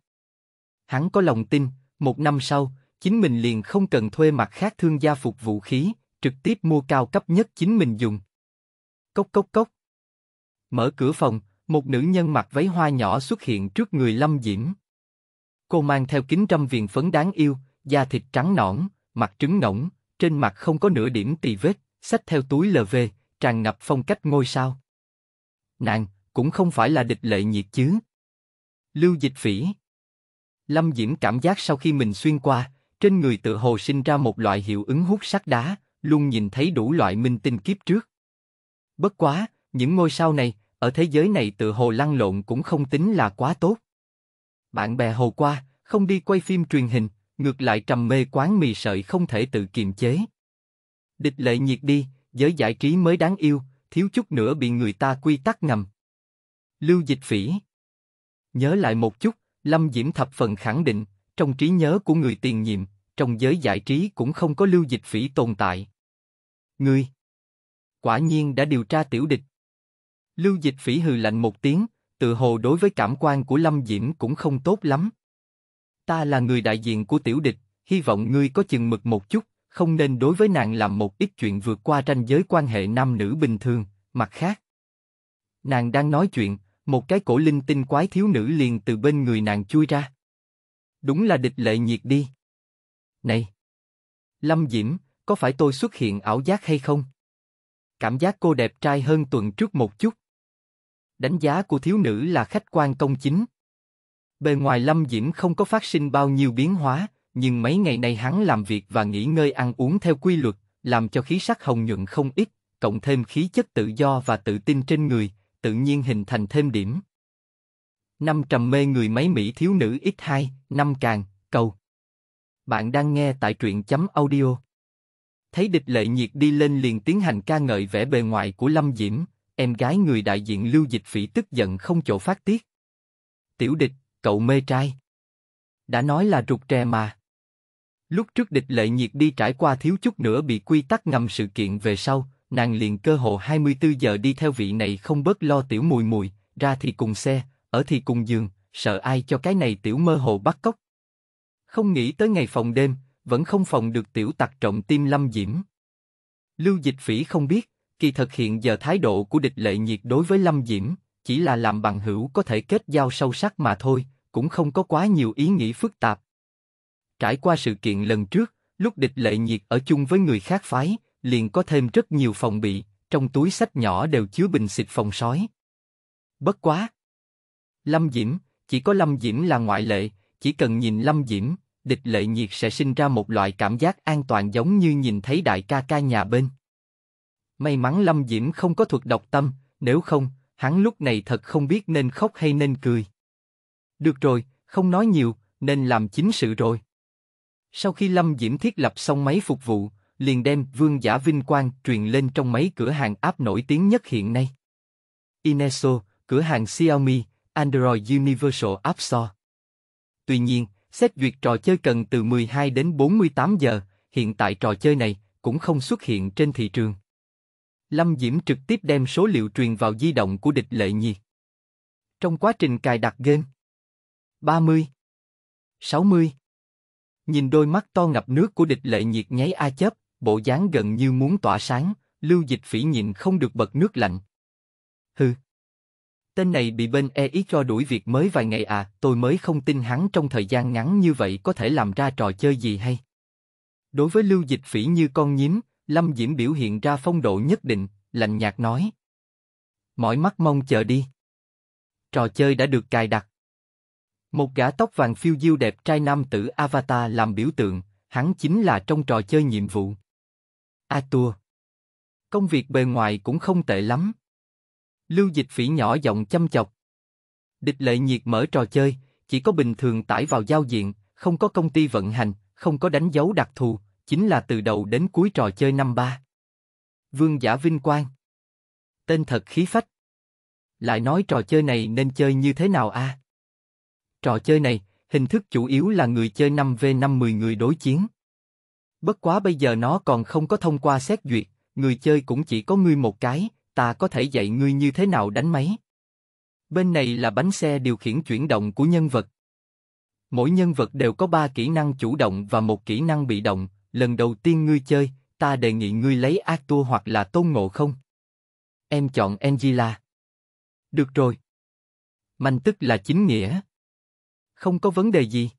Hắn có lòng tin, một năm sau, chính mình liền không cần thuê mặt khác thương gia phục vụ khí, trực tiếp mua cao cấp nhất chính mình dùng. Cốc cốc cốc. Mở cửa phòng, một nữ nhân mặc váy hoa nhỏ xuất hiện trước người Lâm Diễm. Cô mang theo kính trăm viền phấn đáng yêu, da thịt trắng nõn, mặt trứng nõn, trên mặt không có nửa điểm tì vết, xách theo túi LV, tràn ngập phong cách ngôi sao. Nàng, cũng không phải là địch lệ nhiệt chứ. Lưu dịch phỉ. Lâm Diễm cảm giác sau khi mình xuyên qua, trên người tự hồ sinh ra một loại hiệu ứng hút sắt đá, luôn nhìn thấy đủ loại minh tinh kiếp trước. Bất quá, những ngôi sao này, ở thế giới này tự hồ lăn lộn cũng không tính là quá tốt. Bạn bè hồ qua, không đi quay phim truyền hình, ngược lại trầm mê quán mì sợi không thể tự kiềm chế. Địch lệ nhiệt đi, giới giải trí mới đáng yêu, thiếu chút nữa bị người ta quy tắc ngầm. Lưu dịch phỉ Nhớ lại một chút, Lâm Diễm thập phần khẳng định, trong trí nhớ của người tiền nhiệm, trong giới giải trí cũng không có lưu dịch phỉ tồn tại. Ngươi! Quả nhiên đã điều tra tiểu địch. Lưu dịch phỉ hừ lạnh một tiếng, tự hồ đối với cảm quan của Lâm Diễm cũng không tốt lắm. Ta là người đại diện của tiểu địch, hy vọng ngươi có chừng mực một chút, không nên đối với nàng làm một ít chuyện vượt qua ranh giới quan hệ nam nữ bình thường, mặt khác. Nàng đang nói chuyện, một cái cổ linh tinh quái thiếu nữ liền từ bên người nàng chui ra. Đúng là địch lệ nhiệt đi. Này! Lâm Diễm, có phải tôi xuất hiện ảo giác hay không? Cảm giác cô đẹp trai hơn tuần trước một chút. Đánh giá của thiếu nữ là khách quan công chính. Bề ngoài Lâm Diễm không có phát sinh bao nhiêu biến hóa, nhưng mấy ngày nay hắn làm việc và nghỉ ngơi ăn uống theo quy luật, làm cho khí sắc hồng nhuận không ít, cộng thêm khí chất tự do và tự tin trên người, tự nhiên hình thành thêm điểm. Năm trầm mê người máy Mỹ thiếu nữ x 2 năm càng, cầu. Bạn đang nghe tại truyện chấm audio thấy địch lệ nhiệt đi lên liền tiến hành ca ngợi vẻ bề ngoài của Lâm Diễm, em gái người đại diện Lưu Dịch Phỉ tức giận không chỗ phát tiết. Tiểu địch, cậu mê trai. Đã nói là rụt tre mà. Lúc trước địch lệ nhiệt đi trải qua thiếu chút nữa bị quy tắc ngầm sự kiện về sau, nàng liền cơ hộ 24 giờ đi theo vị này không bớt lo tiểu mùi mùi, ra thì cùng xe, ở thì cùng giường, sợ ai cho cái này tiểu mơ hồ bắt cóc. Không nghĩ tới ngày phòng đêm, vẫn không phòng được tiểu tặc trọng tim lâm diễm. Lưu Dịch Phỉ không biết, kỳ thực hiện giờ thái độ của địch lệ nhiệt đối với lâm diễm chỉ là làm bằng hữu có thể kết giao sâu sắc mà thôi, cũng không có quá nhiều ý nghĩ phức tạp. Trải qua sự kiện lần trước, lúc địch lệ nhiệt ở chung với người khác phái, liền có thêm rất nhiều phòng bị, trong túi sách nhỏ đều chứa bình xịt phòng sói. Bất quá! Lâm Diễm, chỉ có Lâm Diễm là ngoại lệ, chỉ cần nhìn Lâm Diễm, địch lợi nhiệt sẽ sinh ra một loại cảm giác an toàn giống như nhìn thấy đại ca ca nhà bên. May mắn Lâm Diễm không có thuật độc tâm, nếu không, hắn lúc này thật không biết nên khóc hay nên cười. Được rồi, không nói nhiều, nên làm chính sự rồi. Sau khi Lâm Diễm thiết lập xong máy phục vụ, liền đem Vương Giả Vinh Quang truyền lên trong mấy cửa hàng app nổi tiếng nhất hiện nay. Ineso, cửa hàng Xiaomi, Android Universal App Store. Tuy nhiên, Xét duyệt trò chơi cần từ 12 đến 48 giờ, hiện tại trò chơi này cũng không xuất hiện trên thị trường. Lâm Diễm trực tiếp đem số liệu truyền vào di động của địch lệ nhiệt. Trong quá trình cài đặt game, 30, 60. Nhìn đôi mắt to ngập nước của địch lệ nhiệt nháy a chớp, bộ dáng gần như muốn tỏa sáng, lưu dịch phỉ nhịn không được bật nước lạnh. Hừ, Tên này bị bên EX cho đuổi việc mới vài ngày à, tôi mới không tin hắn trong thời gian ngắn như vậy có thể làm ra trò chơi gì hay. Đối với lưu dịch phỉ như con nhím, Lâm Diễm biểu hiện ra phong độ nhất định, lạnh nhạt nói. Mỏi mắt mong chờ đi. Trò chơi đã được cài đặt. Một gã tóc vàng phiêu diêu đẹp trai nam tử Avatar làm biểu tượng, hắn chính là trong trò chơi nhiệm vụ. A Tua. Công việc bề ngoài cũng không tệ lắm. Lưu Dịch Phỉ nhỏ giọng chăm chọc. Địch lệ nhiệt mở trò chơi, chỉ có bình thường tải vào giao diện, không có công ty vận hành, không có đánh dấu đặc thù, chính là từ đầu đến cuối trò chơi năm ba. Vương giả vinh quang. Tên thật khí phách. Lại nói trò chơi này nên chơi như thế nào a? À? Trò chơi này, hình thức chủ yếu là người chơi 5v5 10 người đối chiến. Bất quá bây giờ nó còn không có thông qua xét duyệt, người chơi cũng chỉ có ngươi một cái, ta có thể dạy ngươi như thế nào đánh máy. Bên này là bánh xe điều khiển chuyển động của nhân vật. Mỗi nhân vật đều có ba kỹ năng chủ động và một kỹ năng bị động, lần đầu tiên ngươi chơi, ta đề nghị ngươi lấy Arthur hoặc là Tôn Ngộ không. Em chọn Angela. Được rồi. Manh tức là chính nghĩa. Không có vấn đề gì.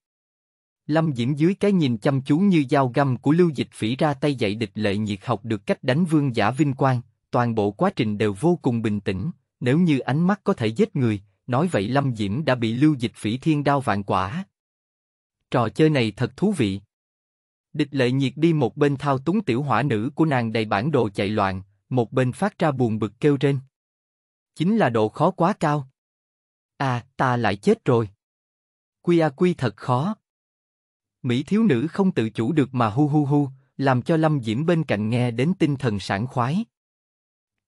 Lâm Diễm dưới cái nhìn chăm chú như dao găm của Lưu Dịch Phỉ ra tay dạy địch lệ nhiệt học được cách đánh vương giả vinh quang, toàn bộ quá trình đều vô cùng bình tĩnh, nếu như ánh mắt có thể giết người, nói vậy Lâm Diễm đã bị lưu dịch phỉ thiên đao vạn quả. Trò chơi này thật thú vị. Địch lệ nhiệt đi một bên thao túng tiểu hỏa nữ của nàng đầy bản đồ chạy loạn, một bên phát ra buồn bực kêu trên. Chính là độ khó quá cao. À, ta lại chết rồi. Quy a quy thật khó. Mỹ thiếu nữ không tự chủ được mà hu hu hu, làm cho Lâm Diễm bên cạnh nghe đến tinh thần sảng khoái.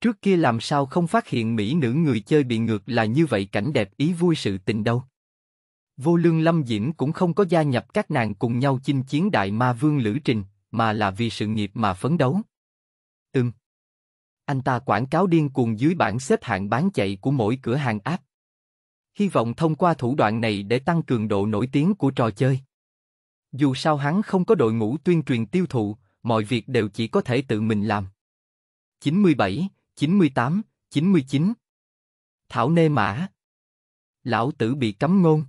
Trước kia làm sao không phát hiện mỹ nữ người chơi bị ngược là như vậy cảnh đẹp ý vui sự tình đâu. Vô lương Lâm Diễm cũng không có gia nhập các nàng cùng nhau chinh chiến đại ma vương lữ trình, mà là vì sự nghiệp mà phấn đấu. Ừm. Anh ta quảng cáo điên cuồng dưới bảng xếp hạng bán chạy của mỗi cửa hàng app. Hy vọng thông qua thủ đoạn này để tăng cường độ nổi tiếng của trò chơi. Dù sao hắn không có đội ngũ tuyên truyền tiêu thụ, mọi việc đều chỉ có thể tự mình làm. 97 98, 99. Thảo nê mã. Lão tử bị cấm ngôn.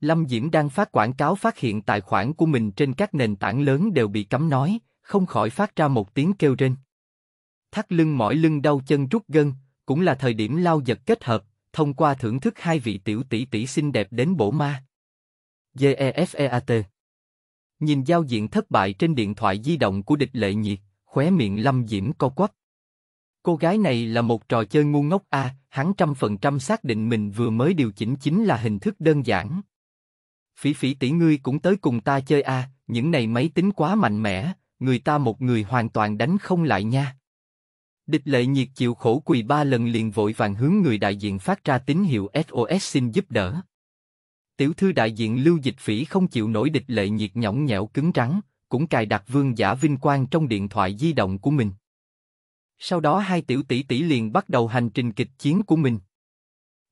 Lâm Diễm đang phát quảng cáo phát hiện tài khoản của mình trên các nền tảng lớn đều bị cấm nói, không khỏi phát ra một tiếng kêu rên. Thắt lưng mỏi lưng đau chân rút gân, cũng là thời điểm lao giật kết hợp, thông qua thưởng thức hai vị tiểu tỷ tỷ xinh đẹp đến bổ ma. GEFEAT Nhìn giao diện thất bại trên điện thoại di động của địch lệ nhiệt, khóe miệng Lâm Diễm co quắp. Cô gái này là một trò chơi ngu ngốc a, hắn trăm phần trăm xác định mình vừa mới điều chỉnh chính là hình thức đơn giản. Phỉ phỉ tỷ ngươi cũng tới cùng ta chơi a, những này máy tính quá mạnh mẽ, người ta một người hoàn toàn đánh không lại nha. Địch lệ nhiệt chịu khổ quỳ ba lần liền vội vàng hướng người đại diện phát ra tín hiệu SOS xin giúp đỡ. Tiểu thư đại diện lưu dịch phỉ không chịu nổi địch lệ nhiệt nhõng nhẽo cứng rắn, cũng cài đặt vương giả vinh quang trong điện thoại di động của mình. Sau đó hai tiểu tỷ tỷ liền bắt đầu hành trình kịch chiến của mình.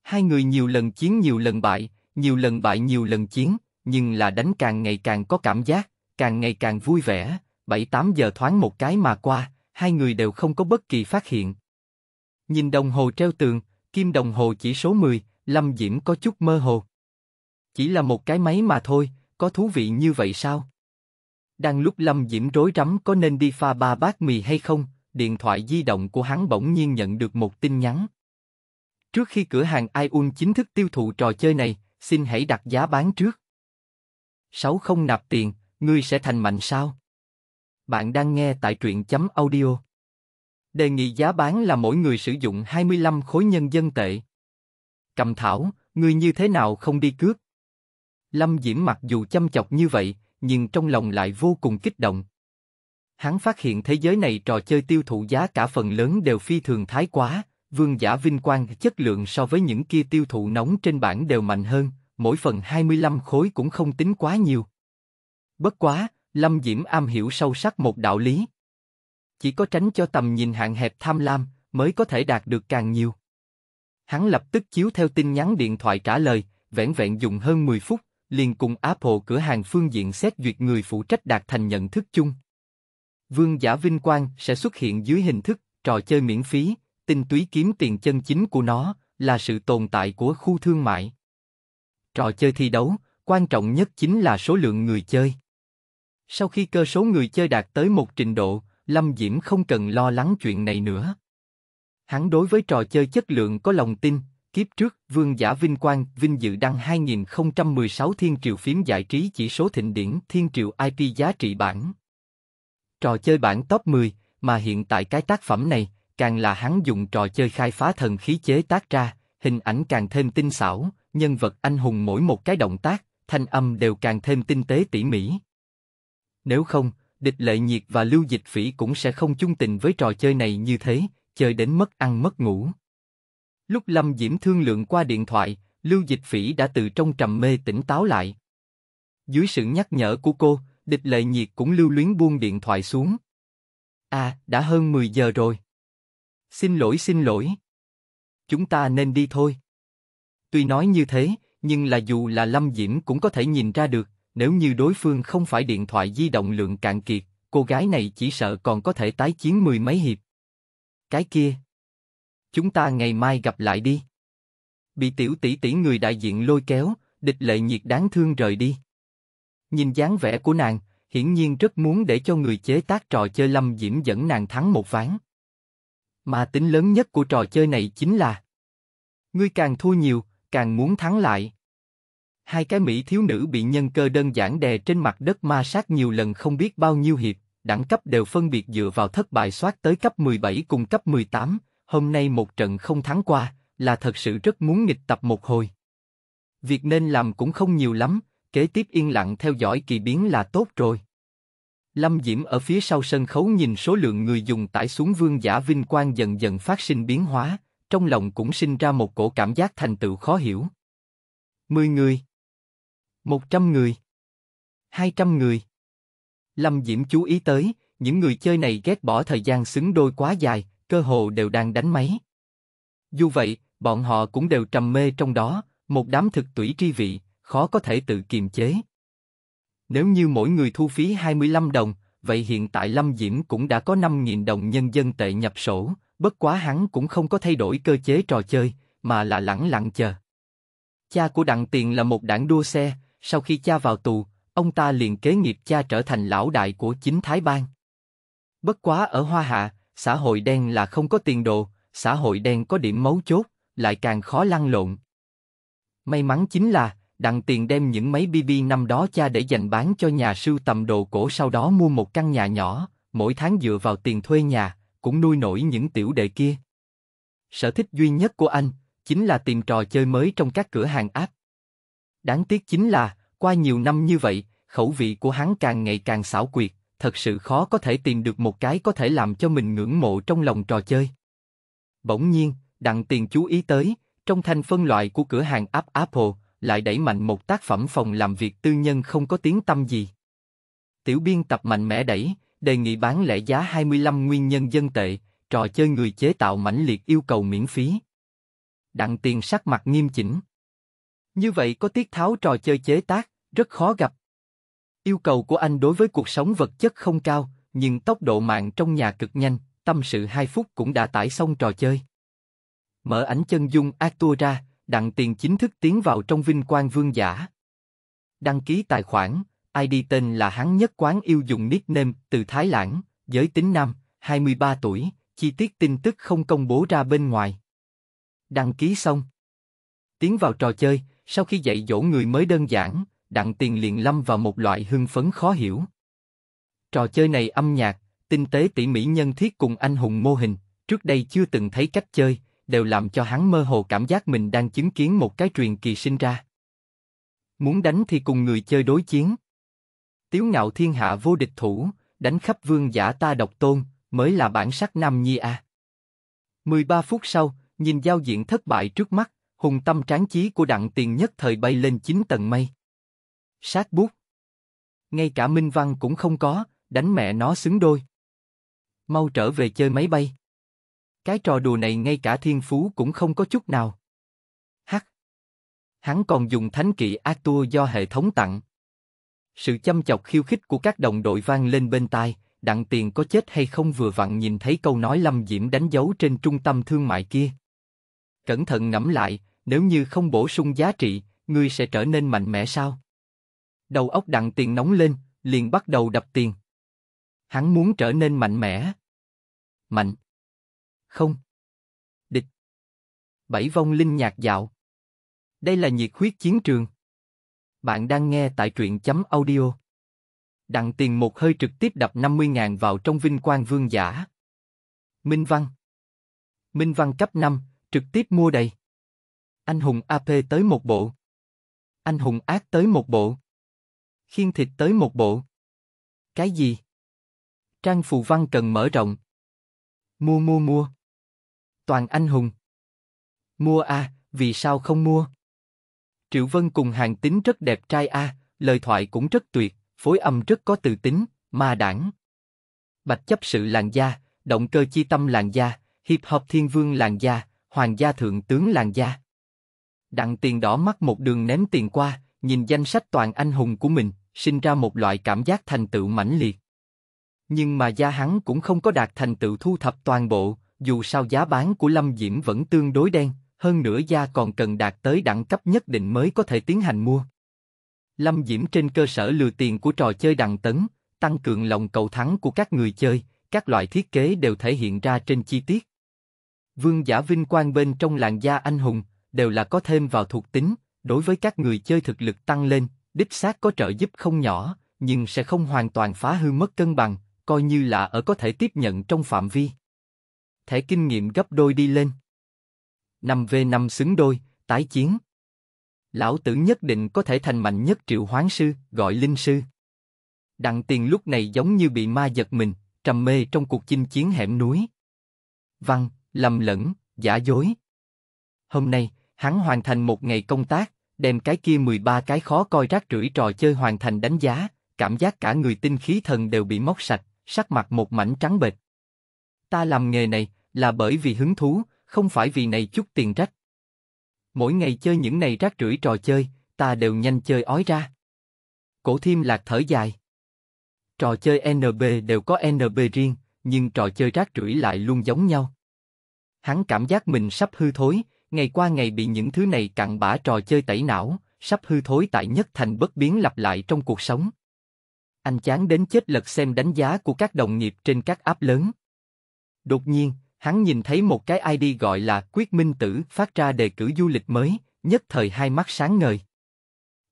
Hai người nhiều lần chiến nhiều lần bại, nhiều lần bại nhiều lần chiến, nhưng là đánh càng ngày càng có cảm giác, càng ngày càng vui vẻ. Bảy tám giờ thoáng một cái mà qua, hai người đều không có bất kỳ phát hiện. Nhìn đồng hồ treo tường, kim đồng hồ chỉ số 10, Lâm Diễm có chút mơ hồ. Chỉ là một cái máy mà thôi, có thú vị như vậy sao? Đang lúc Lâm Diễm rối rắm có nên đi pha ba bát mì hay không, điện thoại di động của hắn bỗng nhiên nhận được một tin nhắn. Trước khi cửa hàng iUn chính thức tiêu thụ trò chơi này, xin hãy đặt giá bán trước. Sáu không nạp tiền, ngươi sẽ thành mạnh sao? Bạn đang nghe tại truyện chấm audio. Đề nghị giá bán là mỗi người sử dụng 25 khối nhân dân tệ. Cầm thảo, ngươi như thế nào không đi cướp? Lâm Diễm mặc dù chăm chọc như vậy, nhưng trong lòng lại vô cùng kích động hắn phát hiện thế giới này trò chơi tiêu thụ giá cả phần lớn đều phi thường thái quá, vương giả vinh quang chất lượng so với những kia tiêu thụ nóng trên bảng đều mạnh hơn, mỗi phần 25 khối cũng không tính quá nhiều. Bất quá, Lâm Diễm am hiểu sâu sắc một đạo lý. Chỉ có tránh cho tầm nhìn hạn hẹp tham lam, mới có thể đạt được càng nhiều. Hắn lập tức chiếu theo tin nhắn điện thoại trả lời, vẻn vẹn dùng hơn 10 phút, liền cùng Apple cửa hàng phương diện xét duyệt người phụ trách đạt thành nhận thức chung. Vương giả vinh quang sẽ xuất hiện dưới hình thức trò chơi miễn phí, tinh túy kiếm tiền chân chính của nó là sự tồn tại của khu thương mại. Trò chơi thi đấu, quan trọng nhất chính là số lượng người chơi. Sau khi cơ số người chơi đạt tới một trình độ, Lâm Diễm không cần lo lắng chuyện này nữa. Hắn đối với trò chơi chất lượng có lòng tin, kiếp trước, Vương Giả Vinh Quang vinh dự đăng 2016 Thiên Triều phím giải trí chỉ số thịnh điển Thiên Triều IP giá trị bản. Trò chơi bản top 10, mà hiện tại cái tác phẩm này, càng là hắn dùng trò chơi khai phá thần khí chế tác ra, hình ảnh càng thêm tinh xảo, nhân vật anh hùng mỗi một cái động tác, thanh âm đều càng thêm tinh tế tỉ mỉ. Nếu không, địch lệ nhiệt và lưu dịch phỉ cũng sẽ không chung tình với trò chơi này như thế, chơi đến mất ăn mất ngủ. Lúc Lâm Diễm thương lượng qua điện thoại, Lưu Dịch Phỉ đã từ trong trầm mê tỉnh táo lại. Dưới sự nhắc nhở của cô, địch lệ nhiệt cũng lưu luyến buông điện thoại xuống. À, đã hơn 10 giờ rồi. Xin lỗi xin lỗi. Chúng ta nên đi thôi. Tuy nói như thế, nhưng là dù là Lâm Diễm cũng có thể nhìn ra được, nếu như đối phương không phải điện thoại di động lượng cạn kiệt, cô gái này chỉ sợ còn có thể tái chiến mười mấy hiệp. Cái kia. Chúng ta ngày mai gặp lại đi. Bị tiểu tỷ tỷ người đại diện lôi kéo, địch lệ nhiệt đáng thương rời đi. Nhìn dáng vẻ của nàng, hiển nhiên rất muốn để cho người chế tác trò chơi Lâm Diễm dẫn nàng thắng một ván. Mà tính lớn nhất của trò chơi này chính là Ngươi càng thua nhiều, càng muốn thắng lại. Hai cái Mỹ thiếu nữ bị nhân cơ đơn giản đè trên mặt đất ma sát nhiều lần không biết bao nhiêu hiệp, đẳng cấp đều phân biệt dựa vào thất bại soát tới cấp 17 cùng cấp 18, hôm nay một trận không thắng qua, là thật sự rất muốn nghịch tập một hồi. Việc nên làm cũng không nhiều lắm, kế tiếp yên lặng theo dõi kỳ biến là tốt rồi. Lâm Diễm ở phía sau sân khấu nhìn số lượng người dùng tải xuống vương giả vinh quang dần dần phát sinh biến hóa, trong lòng cũng sinh ra một cổ cảm giác thành tựu khó hiểu. Mười người. Một trăm người. Hai trăm người. Lâm Diễm chú ý tới, những người chơi này ghét bỏ thời gian xứng đôi quá dài, cơ hồ đều đang đánh máy. Dù vậy, bọn họ cũng đều trầm mê trong đó, một đám thực tủy tri vị, khó có thể tự kiềm chế. Nếu như mỗi người thu phí 25 đồng, vậy hiện tại Lâm Diễm cũng đã có 5.000 đồng nhân dân tệ nhập sổ, bất quá hắn cũng không có thay đổi cơ chế trò chơi, mà là lẳng lặng chờ. Cha của Đặng Tiền là một đảng đua xe, sau khi cha vào tù, ông ta liền kế nghiệp cha trở thành lão đại của chính Thái Bang. Bất quá ở Hoa Hạ, xã hội đen là không có tiền đồ, xã hội đen có điểm mấu chốt, lại càng khó lăn lộn. May mắn chính là, đặng tiền đem những máy BB năm đó cha để dành bán cho nhà sưu tầm đồ cổ sau đó mua một căn nhà nhỏ, mỗi tháng dựa vào tiền thuê nhà, cũng nuôi nổi những tiểu đệ kia. Sở thích duy nhất của anh chính là tìm trò chơi mới trong các cửa hàng app. Đáng tiếc chính là, qua nhiều năm như vậy, khẩu vị của hắn càng ngày càng xảo quyệt, thật sự khó có thể tìm được một cái có thể làm cho mình ngưỡng mộ trong lòng trò chơi. Bỗng nhiên, đặng tiền chú ý tới, trong thanh phân loại của cửa hàng app Apple, lại đẩy mạnh một tác phẩm phòng làm việc tư nhân không có tiếng tâm gì. Tiểu biên tập mạnh mẽ đẩy, đề nghị bán lẻ giá 25 nguyên nhân dân tệ, trò chơi người chế tạo mãnh liệt yêu cầu miễn phí. Đặng tiền sắc mặt nghiêm chỉnh. Như vậy có tiết tháo trò chơi chế tác, rất khó gặp. Yêu cầu của anh đối với cuộc sống vật chất không cao, nhưng tốc độ mạng trong nhà cực nhanh, tâm sự 2 phút cũng đã tải xong trò chơi. Mở ảnh chân dung Arthur ra, đặng tiền chính thức tiến vào trong vinh quang vương giả. Đăng ký tài khoản, ID tên là hắn nhất quán yêu dùng nickname từ Thái Lãng, giới tính nam, 23 tuổi, chi tiết tin tức không công bố ra bên ngoài. Đăng ký xong. Tiến vào trò chơi, sau khi dạy dỗ người mới đơn giản, đặng tiền liền lâm vào một loại hưng phấn khó hiểu. Trò chơi này âm nhạc, tinh tế tỉ mỉ nhân thiết cùng anh hùng mô hình, trước đây chưa từng thấy cách chơi, đều làm cho hắn mơ hồ cảm giác mình đang chứng kiến một cái truyền kỳ sinh ra. Muốn đánh thì cùng người chơi đối chiến. Tiếu ngạo thiên hạ vô địch thủ, đánh khắp vương giả ta độc tôn, mới là bản sắc nam nhi a. À. 13 phút sau, nhìn giao diện thất bại trước mắt, hùng tâm tráng chí của đặng tiền nhất thời bay lên chín tầng mây. Sát bút. Ngay cả minh văn cũng không có, đánh mẹ nó xứng đôi. Mau trở về chơi máy bay. Cái trò đùa này ngay cả thiên phú cũng không có chút nào. Hắc. Hắn còn dùng thánh kỵ atua do hệ thống tặng. Sự chăm chọc khiêu khích của các đồng đội vang lên bên tai, đặng tiền có chết hay không vừa vặn nhìn thấy câu nói Lâm Diễm đánh dấu trên trung tâm thương mại kia. Cẩn thận ngẫm lại, nếu như không bổ sung giá trị, ngươi sẽ trở nên mạnh mẽ sao? Đầu óc đặng tiền nóng lên, liền bắt đầu đập tiền. Hắn muốn trở nên mạnh mẽ. Mạnh. Không. Địch. Bảy vong linh nhạc dạo. Đây là nhiệt huyết chiến trường. Bạn đang nghe tại truyện chấm audio. Đặng tiền một hơi trực tiếp đập 50.000 vào trong vinh quang vương giả. Minh Văn Minh Văn cấp 5, trực tiếp mua đầy. Anh hùng AP tới một bộ. Anh hùng ác tới một bộ. Khiên thịt tới một bộ. Cái gì? Trang phù văn cần mở rộng. Mua mua mua toàn anh hùng. Mua a, à, vì sao không mua? Triệu Vân cùng hàng tính rất đẹp trai a, à, lời thoại cũng rất tuyệt, phối âm rất có tự tính, ma đảng. Bạch chấp sự làng gia động cơ chi tâm làng gia hiệp hợp thiên vương làng gia hoàng gia thượng tướng làng gia Đặng tiền đỏ mắt một đường ném tiền qua, nhìn danh sách toàn anh hùng của mình, sinh ra một loại cảm giác thành tựu mãnh liệt. Nhưng mà gia hắn cũng không có đạt thành tựu thu thập toàn bộ, dù sao giá bán của Lâm Diễm vẫn tương đối đen, hơn nữa da còn cần đạt tới đẳng cấp nhất định mới có thể tiến hành mua. Lâm Diễm trên cơ sở lừa tiền của trò chơi đằng tấn, tăng cường lòng cầu thắng của các người chơi, các loại thiết kế đều thể hiện ra trên chi tiết. Vương giả vinh quang bên trong làn da anh hùng, đều là có thêm vào thuộc tính, đối với các người chơi thực lực tăng lên, đích xác có trợ giúp không nhỏ, nhưng sẽ không hoàn toàn phá hư mất cân bằng, coi như là ở có thể tiếp nhận trong phạm vi thẻ kinh nghiệm gấp đôi đi lên. 5V5 xứng đôi, tái chiến. Lão tử nhất định có thể thành mạnh nhất triệu hoán sư, gọi linh sư. Đặng tiền lúc này giống như bị ma giật mình, trầm mê trong cuộc chinh chiến hẻm núi. Văn, lầm lẫn, giả dối. Hôm nay, hắn hoàn thành một ngày công tác, đem cái kia 13 cái khó coi rác rưởi trò chơi hoàn thành đánh giá, cảm giác cả người tinh khí thần đều bị móc sạch, sắc mặt một mảnh trắng bệch ta làm nghề này là bởi vì hứng thú, không phải vì này chút tiền rách. Mỗi ngày chơi những này rác rưởi trò chơi, ta đều nhanh chơi ói ra. Cổ thiêm lạc thở dài. Trò chơi NB đều có NB riêng, nhưng trò chơi rác rưởi lại luôn giống nhau. Hắn cảm giác mình sắp hư thối, ngày qua ngày bị những thứ này cặn bã trò chơi tẩy não, sắp hư thối tại nhất thành bất biến lặp lại trong cuộc sống. Anh chán đến chết lật xem đánh giá của các đồng nghiệp trên các app lớn. Đột nhiên, hắn nhìn thấy một cái ID gọi là Quyết Minh Tử phát ra đề cử du lịch mới, nhất thời hai mắt sáng ngời.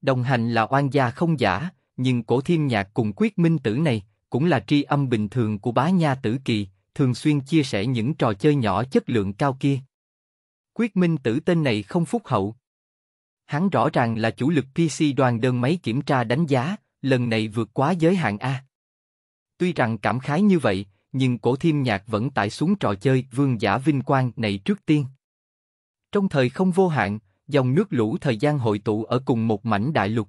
Đồng hành là oan gia không giả, nhưng cổ thiên nhạc cùng Quyết Minh Tử này cũng là tri âm bình thường của bá nha tử kỳ, thường xuyên chia sẻ những trò chơi nhỏ chất lượng cao kia. Quyết Minh Tử tên này không phúc hậu. Hắn rõ ràng là chủ lực PC đoàn đơn máy kiểm tra đánh giá, lần này vượt quá giới hạn A. Tuy rằng cảm khái như vậy, nhưng cổ thiêm nhạc vẫn tải xuống trò chơi vương giả vinh quang này trước tiên. Trong thời không vô hạn, dòng nước lũ thời gian hội tụ ở cùng một mảnh đại lục.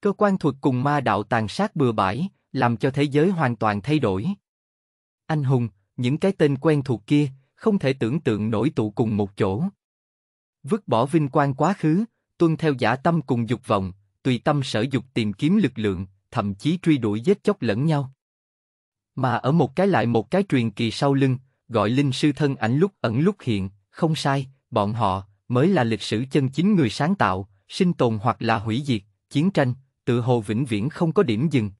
Cơ quan thuật cùng ma đạo tàn sát bừa bãi, làm cho thế giới hoàn toàn thay đổi. Anh hùng, những cái tên quen thuộc kia, không thể tưởng tượng nổi tụ cùng một chỗ. Vứt bỏ vinh quang quá khứ, tuân theo giả tâm cùng dục vọng, tùy tâm sở dục tìm kiếm lực lượng, thậm chí truy đuổi giết chóc lẫn nhau. Mà ở một cái lại một cái truyền kỳ sau lưng, gọi linh sư thân ảnh lúc ẩn lúc hiện, không sai, bọn họ mới là lịch sử chân chính người sáng tạo, sinh tồn hoặc là hủy diệt, chiến tranh, tự hồ vĩnh viễn không có điểm dừng.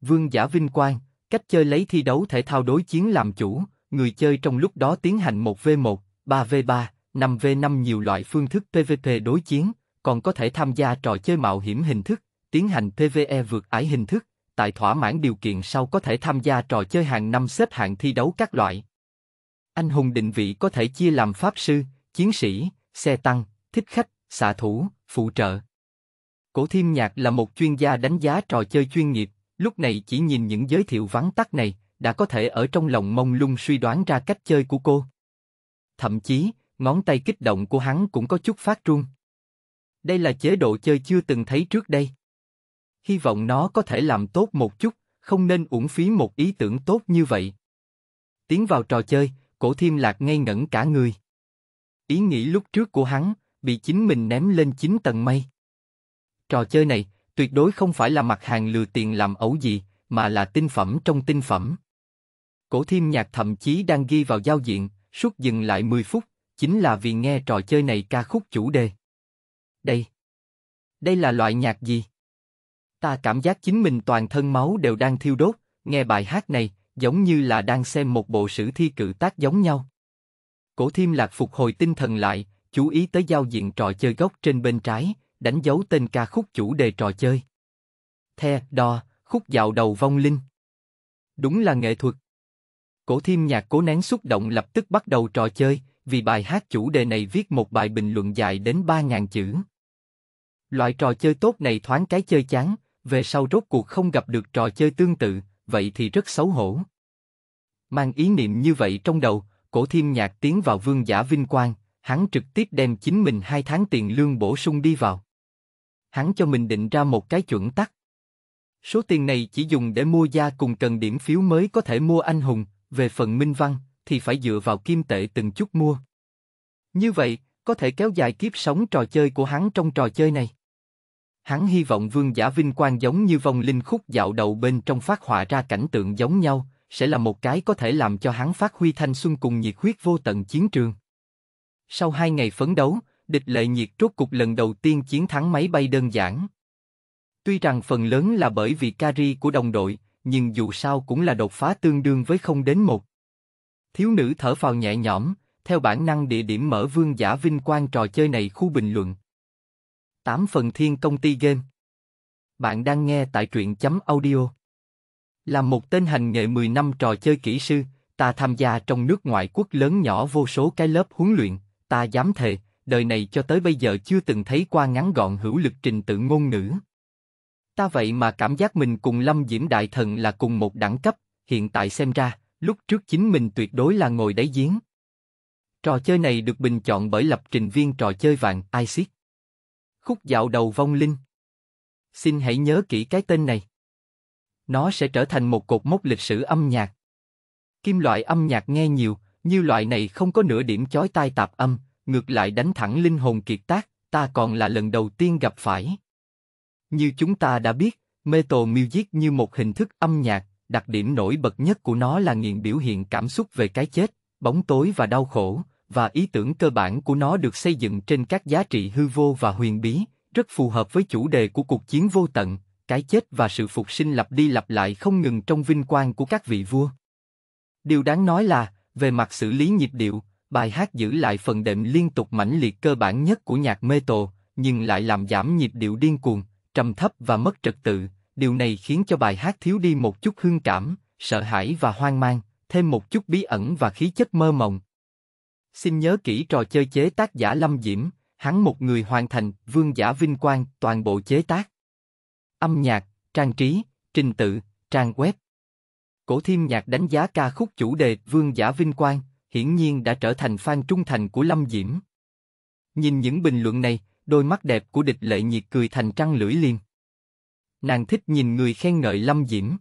Vương giả vinh quang, cách chơi lấy thi đấu thể thao đối chiến làm chủ, người chơi trong lúc đó tiến hành 1v1, 3v3, 5v5 nhiều loại phương thức PvP đối chiến, còn có thể tham gia trò chơi mạo hiểm hình thức, tiến hành PvE vượt ải hình thức, tại thỏa mãn điều kiện sau có thể tham gia trò chơi hàng năm xếp hạng thi đấu các loại. Anh hùng định vị có thể chia làm pháp sư, chiến sĩ, xe tăng, thích khách, xạ thủ, phụ trợ. Cổ Thiêm Nhạc là một chuyên gia đánh giá trò chơi chuyên nghiệp, lúc này chỉ nhìn những giới thiệu vắng tắt này, đã có thể ở trong lòng mông lung suy đoán ra cách chơi của cô. Thậm chí, ngón tay kích động của hắn cũng có chút phát run. Đây là chế độ chơi chưa từng thấy trước đây hy vọng nó có thể làm tốt một chút, không nên uổng phí một ý tưởng tốt như vậy. Tiến vào trò chơi, cổ thiêm lạc ngây ngẩn cả người. Ý nghĩ lúc trước của hắn, bị chính mình ném lên chín tầng mây. Trò chơi này, tuyệt đối không phải là mặt hàng lừa tiền làm ẩu gì, mà là tinh phẩm trong tinh phẩm. Cổ thiêm nhạc thậm chí đang ghi vào giao diện, suốt dừng lại 10 phút, chính là vì nghe trò chơi này ca khúc chủ đề. Đây. Đây là loại nhạc gì? Ta cảm giác chính mình toàn thân máu đều đang thiêu đốt, nghe bài hát này, giống như là đang xem một bộ sử thi cử tác giống nhau. Cổ Thiêm Lạc phục hồi tinh thần lại, chú ý tới giao diện trò chơi gốc trên bên trái, đánh dấu tên ca khúc chủ đề trò chơi. The, đo, khúc dạo đầu vong linh. Đúng là nghệ thuật. Cổ Thiêm Nhạc cố nén xúc động lập tức bắt đầu trò chơi, vì bài hát chủ đề này viết một bài bình luận dài đến 3.000 chữ. Loại trò chơi tốt này thoáng cái chơi chán, về sau rốt cuộc không gặp được trò chơi tương tự, vậy thì rất xấu hổ. Mang ý niệm như vậy trong đầu, cổ thiên nhạc tiến vào vương giả vinh quang, hắn trực tiếp đem chính mình hai tháng tiền lương bổ sung đi vào. Hắn cho mình định ra một cái chuẩn tắc. Số tiền này chỉ dùng để mua gia cùng cần điểm phiếu mới có thể mua anh hùng, về phần minh văn, thì phải dựa vào kim tệ từng chút mua. Như vậy, có thể kéo dài kiếp sống trò chơi của hắn trong trò chơi này. Hắn hy vọng vương giả vinh quang giống như vong linh khúc dạo đầu bên trong phát họa ra cảnh tượng giống nhau, sẽ là một cái có thể làm cho hắn phát huy thanh xuân cùng nhiệt huyết vô tận chiến trường. Sau hai ngày phấn đấu, địch lệ nhiệt rốt cục lần đầu tiên chiến thắng máy bay đơn giản. Tuy rằng phần lớn là bởi vì carry của đồng đội, nhưng dù sao cũng là đột phá tương đương với không đến một. Thiếu nữ thở phào nhẹ nhõm, theo bản năng địa điểm mở vương giả vinh quang trò chơi này khu bình luận. 8 phần thiên công ty game. Bạn đang nghe tại truyện chấm audio. Là một tên hành nghệ 10 năm trò chơi kỹ sư, ta tham gia trong nước ngoại quốc lớn nhỏ vô số cái lớp huấn luyện, ta dám thề, đời này cho tới bây giờ chưa từng thấy qua ngắn gọn hữu lực trình tự ngôn ngữ. Ta vậy mà cảm giác mình cùng Lâm Diễm Đại Thần là cùng một đẳng cấp, hiện tại xem ra, lúc trước chính mình tuyệt đối là ngồi đáy giếng. Trò chơi này được bình chọn bởi lập trình viên trò chơi vàng ISIC. Khúc dạo đầu vong linh. Xin hãy nhớ kỹ cái tên này. Nó sẽ trở thành một cột mốc lịch sử âm nhạc. Kim loại âm nhạc nghe nhiều, như loại này không có nửa điểm chói tai tạp âm, ngược lại đánh thẳng linh hồn kiệt tác, ta còn là lần đầu tiên gặp phải. Như chúng ta đã biết, metal music như một hình thức âm nhạc, đặc điểm nổi bật nhất của nó là nghiền biểu hiện cảm xúc về cái chết, bóng tối và đau khổ, và ý tưởng cơ bản của nó được xây dựng trên các giá trị hư vô và huyền bí, rất phù hợp với chủ đề của cuộc chiến vô tận, cái chết và sự phục sinh lặp đi lặp lại không ngừng trong vinh quang của các vị vua. Điều đáng nói là, về mặt xử lý nhịp điệu, bài hát giữ lại phần đệm liên tục mãnh liệt cơ bản nhất của nhạc metal, nhưng lại làm giảm nhịp điệu điên cuồng, trầm thấp và mất trật tự, điều này khiến cho bài hát thiếu đi một chút hương cảm, sợ hãi và hoang mang, thêm một chút bí ẩn và khí chất mơ mộng, Xin nhớ kỹ trò chơi chế tác giả Lâm Diễm, hắn một người hoàn thành, vương giả vinh quang, toàn bộ chế tác. Âm nhạc, trang trí, trình tự, trang web. Cổ Thiêm Nhạc đánh giá ca khúc chủ đề Vương giả vinh quang, hiển nhiên đã trở thành fan trung thành của Lâm Diễm. Nhìn những bình luận này, đôi mắt đẹp của địch lệ nhiệt cười thành trăng lưỡi liềm. Nàng thích nhìn người khen ngợi Lâm Diễm.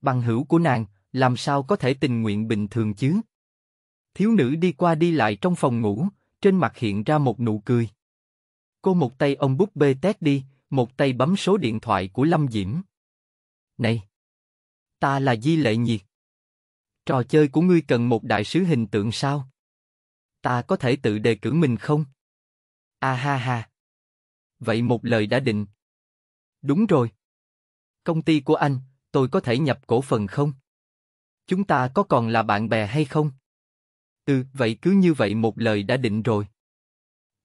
Bằng hữu của nàng, làm sao có thể tình nguyện bình thường chứ? Thiếu nữ đi qua đi lại trong phòng ngủ, trên mặt hiện ra một nụ cười. Cô một tay ông búp bê tét đi, một tay bấm số điện thoại của Lâm Diễm. Này! Ta là Di Lệ Nhiệt. Trò chơi của ngươi cần một đại sứ hình tượng sao? Ta có thể tự đề cử mình không? A ha ha! Vậy một lời đã định. Đúng rồi. Công ty của anh, tôi có thể nhập cổ phần không? Chúng ta có còn là bạn bè hay không? Ừ, vậy cứ như vậy một lời đã định rồi.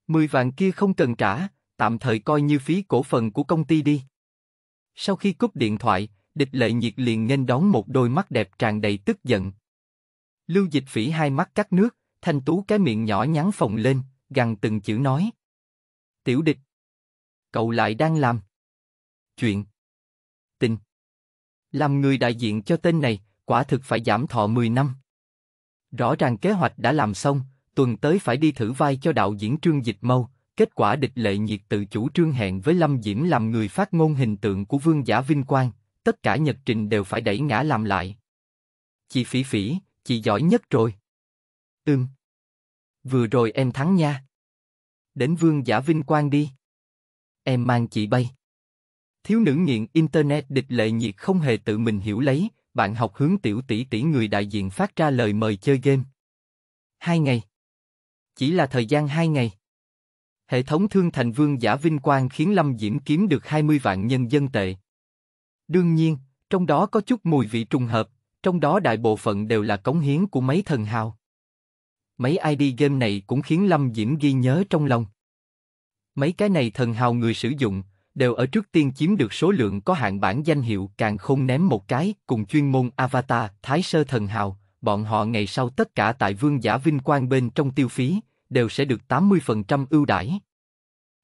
Mười vạn kia không cần trả, tạm thời coi như phí cổ phần của công ty đi. Sau khi cúp điện thoại, địch lệ nhiệt liền nghênh đón một đôi mắt đẹp tràn đầy tức giận. Lưu dịch phỉ hai mắt cắt nước, thanh tú cái miệng nhỏ nhắn phồng lên, gằn từng chữ nói. Tiểu địch, cậu lại đang làm chuyện tình. Làm người đại diện cho tên này, quả thực phải giảm thọ mười năm. Rõ ràng kế hoạch đã làm xong, tuần tới phải đi thử vai cho đạo diễn Trương Dịch Mâu, kết quả địch lệ nhiệt tự chủ trương hẹn với Lâm Diễm làm người phát ngôn hình tượng của vương giả vinh quang, tất cả nhật trình đều phải đẩy ngã làm lại. Chị Phỉ Phỉ, chị giỏi nhất rồi. Ừm. Vừa rồi em thắng nha. Đến vương giả vinh quang đi. Em mang chị bay. Thiếu nữ nghiện Internet địch lệ nhiệt không hề tự mình hiểu lấy, bạn học hướng tiểu tỷ tỷ người đại diện phát ra lời mời chơi game. Hai ngày. Chỉ là thời gian hai ngày. Hệ thống thương thành vương giả vinh quang khiến Lâm Diễm kiếm được 20 vạn nhân dân tệ. Đương nhiên, trong đó có chút mùi vị trùng hợp, trong đó đại bộ phận đều là cống hiến của mấy thần hào. Mấy ID game này cũng khiến Lâm Diễm ghi nhớ trong lòng. Mấy cái này thần hào người sử dụng, đều ở trước tiên chiếm được số lượng có hạng bản danh hiệu càng không ném một cái cùng chuyên môn Avatar, Thái Sơ Thần Hào, bọn họ ngày sau tất cả tại vương giả vinh quang bên trong tiêu phí, đều sẽ được 80% ưu đãi.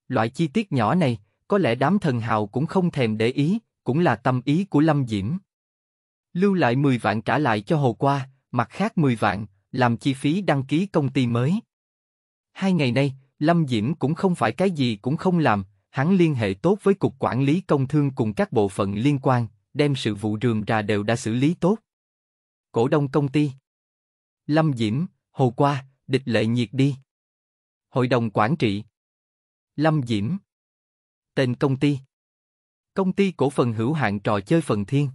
Loại chi tiết nhỏ này, có lẽ đám thần hào cũng không thèm để ý, cũng là tâm ý của Lâm Diễm. Lưu lại 10 vạn trả lại cho Hồ Qua, mặt khác 10 vạn, làm chi phí đăng ký công ty mới. Hai ngày nay, Lâm Diễm cũng không phải cái gì cũng không làm, Hắn liên hệ tốt với Cục Quản lý Công Thương cùng các bộ phận liên quan, đem sự vụ rườm rà đều đã xử lý tốt. Cổ đông công ty Lâm Diễm, Hồ Qua, Địch Lệ Nhiệt đi. Hội đồng Quản trị Lâm Diễm Tên công ty Công ty cổ phần hữu hạn trò chơi phần thiên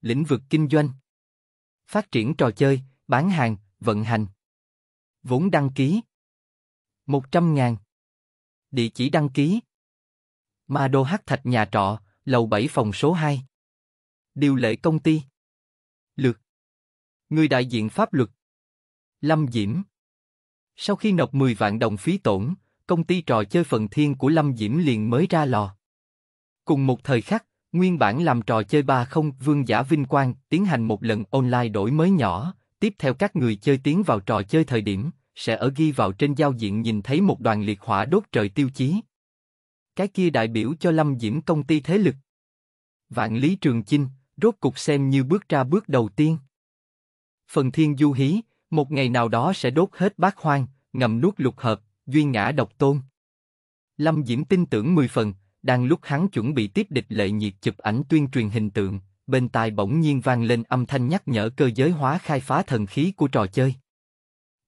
Lĩnh vực kinh doanh Phát triển trò chơi, bán hàng, vận hành Vốn đăng ký 100.000 Địa chỉ đăng ký Ma Đô Hắc Thạch nhà trọ, lầu 7 phòng số 2. Điều lệ công ty. Lược. Người đại diện pháp luật. Lâm Diễm. Sau khi nộp 10 vạn đồng phí tổn, công ty trò chơi phần thiên của Lâm Diễm liền mới ra lò. Cùng một thời khắc, nguyên bản làm trò chơi ba không vương giả vinh quang tiến hành một lần online đổi mới nhỏ, tiếp theo các người chơi tiến vào trò chơi thời điểm, sẽ ở ghi vào trên giao diện nhìn thấy một đoàn liệt hỏa đốt trời tiêu chí cái kia đại biểu cho Lâm Diễm công ty thế lực. Vạn Lý Trường Chinh, rốt cục xem như bước ra bước đầu tiên. Phần thiên du hí, một ngày nào đó sẽ đốt hết bát hoang, ngầm nuốt lục hợp, duy ngã độc tôn. Lâm Diễm tin tưởng mười phần, đang lúc hắn chuẩn bị tiếp địch lệ nhiệt chụp ảnh tuyên truyền hình tượng, bên tai bỗng nhiên vang lên âm thanh nhắc nhở cơ giới hóa khai phá thần khí của trò chơi.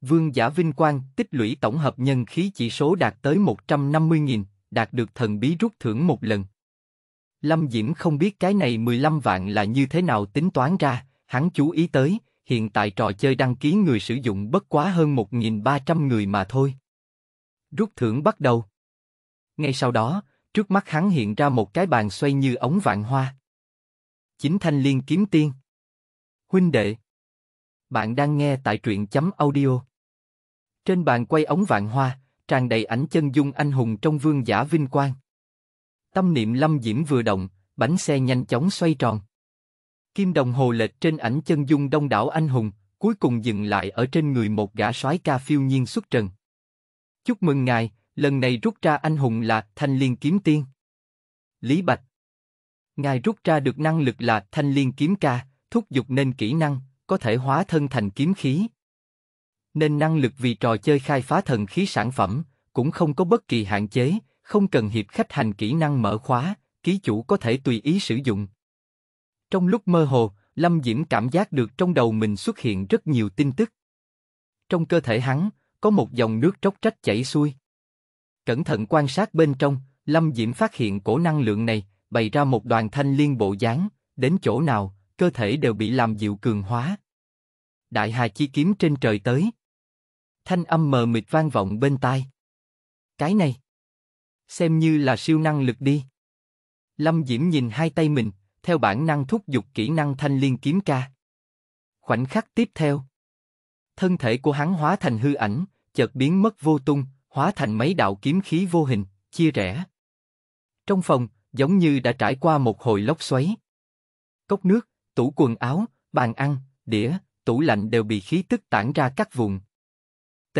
Vương giả vinh quang, tích lũy tổng hợp nhân khí chỉ số đạt tới 150.000, đạt được thần bí rút thưởng một lần. Lâm Diễm không biết cái này 15 vạn là như thế nào tính toán ra, hắn chú ý tới, hiện tại trò chơi đăng ký người sử dụng bất quá hơn 1.300 người mà thôi. Rút thưởng bắt đầu. Ngay sau đó, trước mắt hắn hiện ra một cái bàn xoay như ống vạn hoa. Chính thanh liên kiếm tiên. Huynh đệ. Bạn đang nghe tại truyện chấm audio. Trên bàn quay ống vạn hoa, tràn đầy ảnh chân dung anh hùng trong vương giả vinh quang. Tâm niệm Lâm Diễm vừa động, bánh xe nhanh chóng xoay tròn. Kim đồng hồ lệch trên ảnh chân dung đông đảo anh hùng, cuối cùng dừng lại ở trên người một gã soái ca phiêu nhiên xuất trần. Chúc mừng ngài, lần này rút ra anh hùng là Thanh Liên Kiếm Tiên. Lý Bạch Ngài rút ra được năng lực là Thanh Liên Kiếm Ca, thúc giục nên kỹ năng, có thể hóa thân thành kiếm khí, nên năng lực vì trò chơi khai phá thần khí sản phẩm cũng không có bất kỳ hạn chế, không cần hiệp khách hành kỹ năng mở khóa, ký chủ có thể tùy ý sử dụng. Trong lúc mơ hồ, Lâm Diễm cảm giác được trong đầu mình xuất hiện rất nhiều tin tức. Trong cơ thể hắn, có một dòng nước tróc trách chảy xuôi. Cẩn thận quan sát bên trong, Lâm Diễm phát hiện cổ năng lượng này bày ra một đoàn thanh liên bộ dáng, đến chỗ nào, cơ thể đều bị làm dịu cường hóa. Đại Hà Chi Kiếm trên trời tới thanh âm mờ mịt vang vọng bên tai. Cái này, xem như là siêu năng lực đi. Lâm Diễm nhìn hai tay mình, theo bản năng thúc giục kỹ năng thanh liên kiếm ca. Khoảnh khắc tiếp theo, thân thể của hắn hóa thành hư ảnh, chợt biến mất vô tung, hóa thành mấy đạo kiếm khí vô hình, chia rẽ. Trong phòng, giống như đã trải qua một hồi lốc xoáy. Cốc nước, tủ quần áo, bàn ăn, đĩa, tủ lạnh đều bị khí tức tản ra các vùng. T.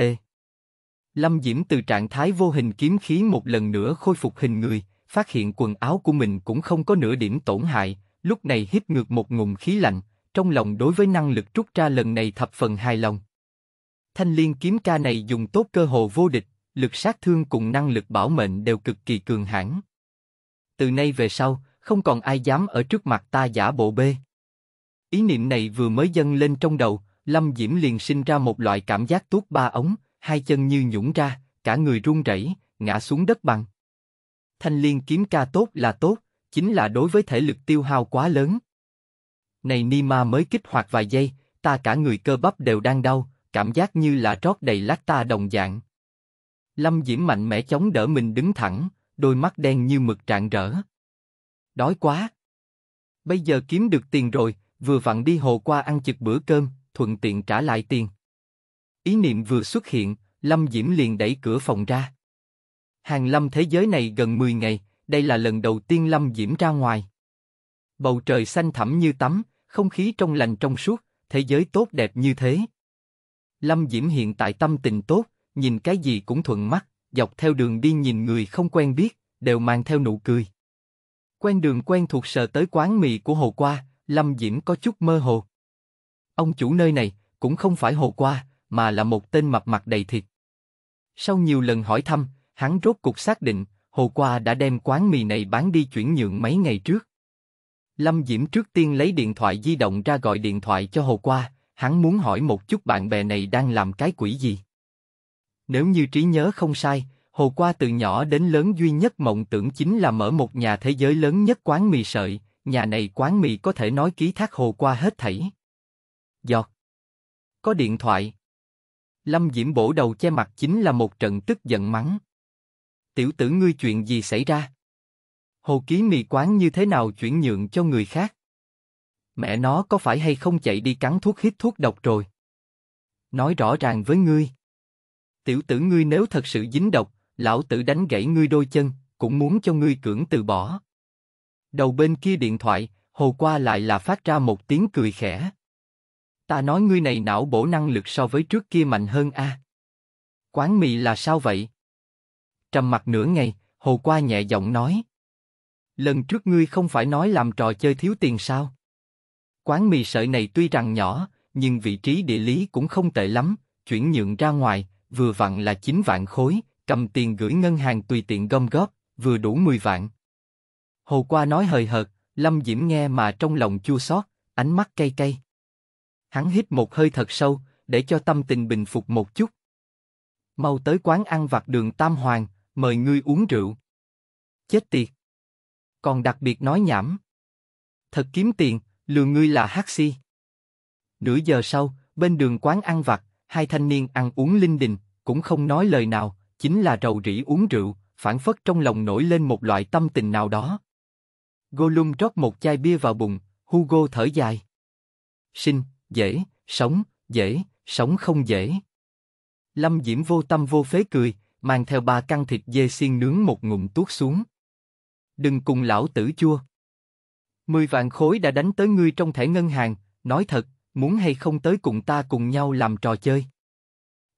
Lâm Diễm từ trạng thái vô hình kiếm khí một lần nữa khôi phục hình người, phát hiện quần áo của mình cũng không có nửa điểm tổn hại, lúc này hít ngược một ngụm khí lạnh, trong lòng đối với năng lực rút ra lần này thập phần hài lòng. Thanh liên kiếm ca này dùng tốt cơ hồ vô địch, lực sát thương cùng năng lực bảo mệnh đều cực kỳ cường hãn. Từ nay về sau, không còn ai dám ở trước mặt ta giả bộ bê. Ý niệm này vừa mới dâng lên trong đầu, Lâm Diễm liền sinh ra một loại cảm giác tuốt ba ống, hai chân như nhũng ra, cả người run rẩy, ngã xuống đất bằng. Thanh liên kiếm ca tốt là tốt, chính là đối với thể lực tiêu hao quá lớn. Này ni ma mới kích hoạt vài giây, ta cả người cơ bắp đều đang đau, cảm giác như là trót đầy lát ta đồng dạng. Lâm Diễm mạnh mẽ chống đỡ mình đứng thẳng, đôi mắt đen như mực trạng rỡ. Đói quá. Bây giờ kiếm được tiền rồi, vừa vặn đi hồ qua ăn chực bữa cơm, thuận tiện trả lại tiền. Ý niệm vừa xuất hiện, Lâm Diễm liền đẩy cửa phòng ra. Hàng lâm thế giới này gần 10 ngày, đây là lần đầu tiên Lâm Diễm ra ngoài. Bầu trời xanh thẳm như tắm, không khí trong lành trong suốt, thế giới tốt đẹp như thế. Lâm Diễm hiện tại tâm tình tốt, nhìn cái gì cũng thuận mắt, dọc theo đường đi nhìn người không quen biết, đều mang theo nụ cười. Quen đường quen thuộc sờ tới quán mì của Hồ Qua, Lâm Diễm có chút mơ hồ. Ông chủ nơi này cũng không phải hồ qua, mà là một tên mập mặt đầy thịt. Sau nhiều lần hỏi thăm, hắn rốt cục xác định hồ qua đã đem quán mì này bán đi chuyển nhượng mấy ngày trước. Lâm Diễm trước tiên lấy điện thoại di động ra gọi điện thoại cho hồ qua, hắn muốn hỏi một chút bạn bè này đang làm cái quỷ gì. Nếu như trí nhớ không sai, Hồ Qua từ nhỏ đến lớn duy nhất mộng tưởng chính là mở một nhà thế giới lớn nhất quán mì sợi, nhà này quán mì có thể nói ký thác Hồ Qua hết thảy. Giọt. Có điện thoại. Lâm Diễm bổ đầu che mặt chính là một trận tức giận mắng. Tiểu tử ngươi chuyện gì xảy ra? Hồ ký mì quán như thế nào chuyển nhượng cho người khác? Mẹ nó có phải hay không chạy đi cắn thuốc hít thuốc độc rồi? Nói rõ ràng với ngươi. Tiểu tử ngươi nếu thật sự dính độc, lão tử đánh gãy ngươi đôi chân, cũng muốn cho ngươi cưỡng từ bỏ. Đầu bên kia điện thoại, hồ qua lại là phát ra một tiếng cười khẽ. Ta nói ngươi này não bổ năng lực so với trước kia mạnh hơn a. À? Quán mì là sao vậy? Trầm mặt nửa ngày, Hồ Qua nhẹ giọng nói. Lần trước ngươi không phải nói làm trò chơi thiếu tiền sao? Quán mì sợi này tuy rằng nhỏ, nhưng vị trí địa lý cũng không tệ lắm, chuyển nhượng ra ngoài, vừa vặn là 9 vạn khối, cầm tiền gửi ngân hàng tùy tiện gom góp, vừa đủ 10 vạn. Hồ Qua nói hời hợt, Lâm Diễm nghe mà trong lòng chua xót, ánh mắt cay cay. Hắn hít một hơi thật sâu, để cho tâm tình bình phục một chút. Mau tới quán ăn vặt đường Tam Hoàng, mời ngươi uống rượu. Chết tiệt. Còn đặc biệt nói nhảm. Thật kiếm tiền, lừa ngươi là hắc si. Nửa giờ sau, bên đường quán ăn vặt, hai thanh niên ăn uống linh đình, cũng không nói lời nào, chính là rầu rĩ uống rượu, phản phất trong lòng nổi lên một loại tâm tình nào đó. Gollum rót một chai bia vào bụng, Hugo thở dài. Sinh, dễ, sống, dễ, sống không dễ. Lâm Diễm vô tâm vô phế cười, mang theo ba căn thịt dê xiên nướng một ngụm tuốt xuống. Đừng cùng lão tử chua. Mười vạn khối đã đánh tới ngươi trong thẻ ngân hàng, nói thật, muốn hay không tới cùng ta cùng nhau làm trò chơi.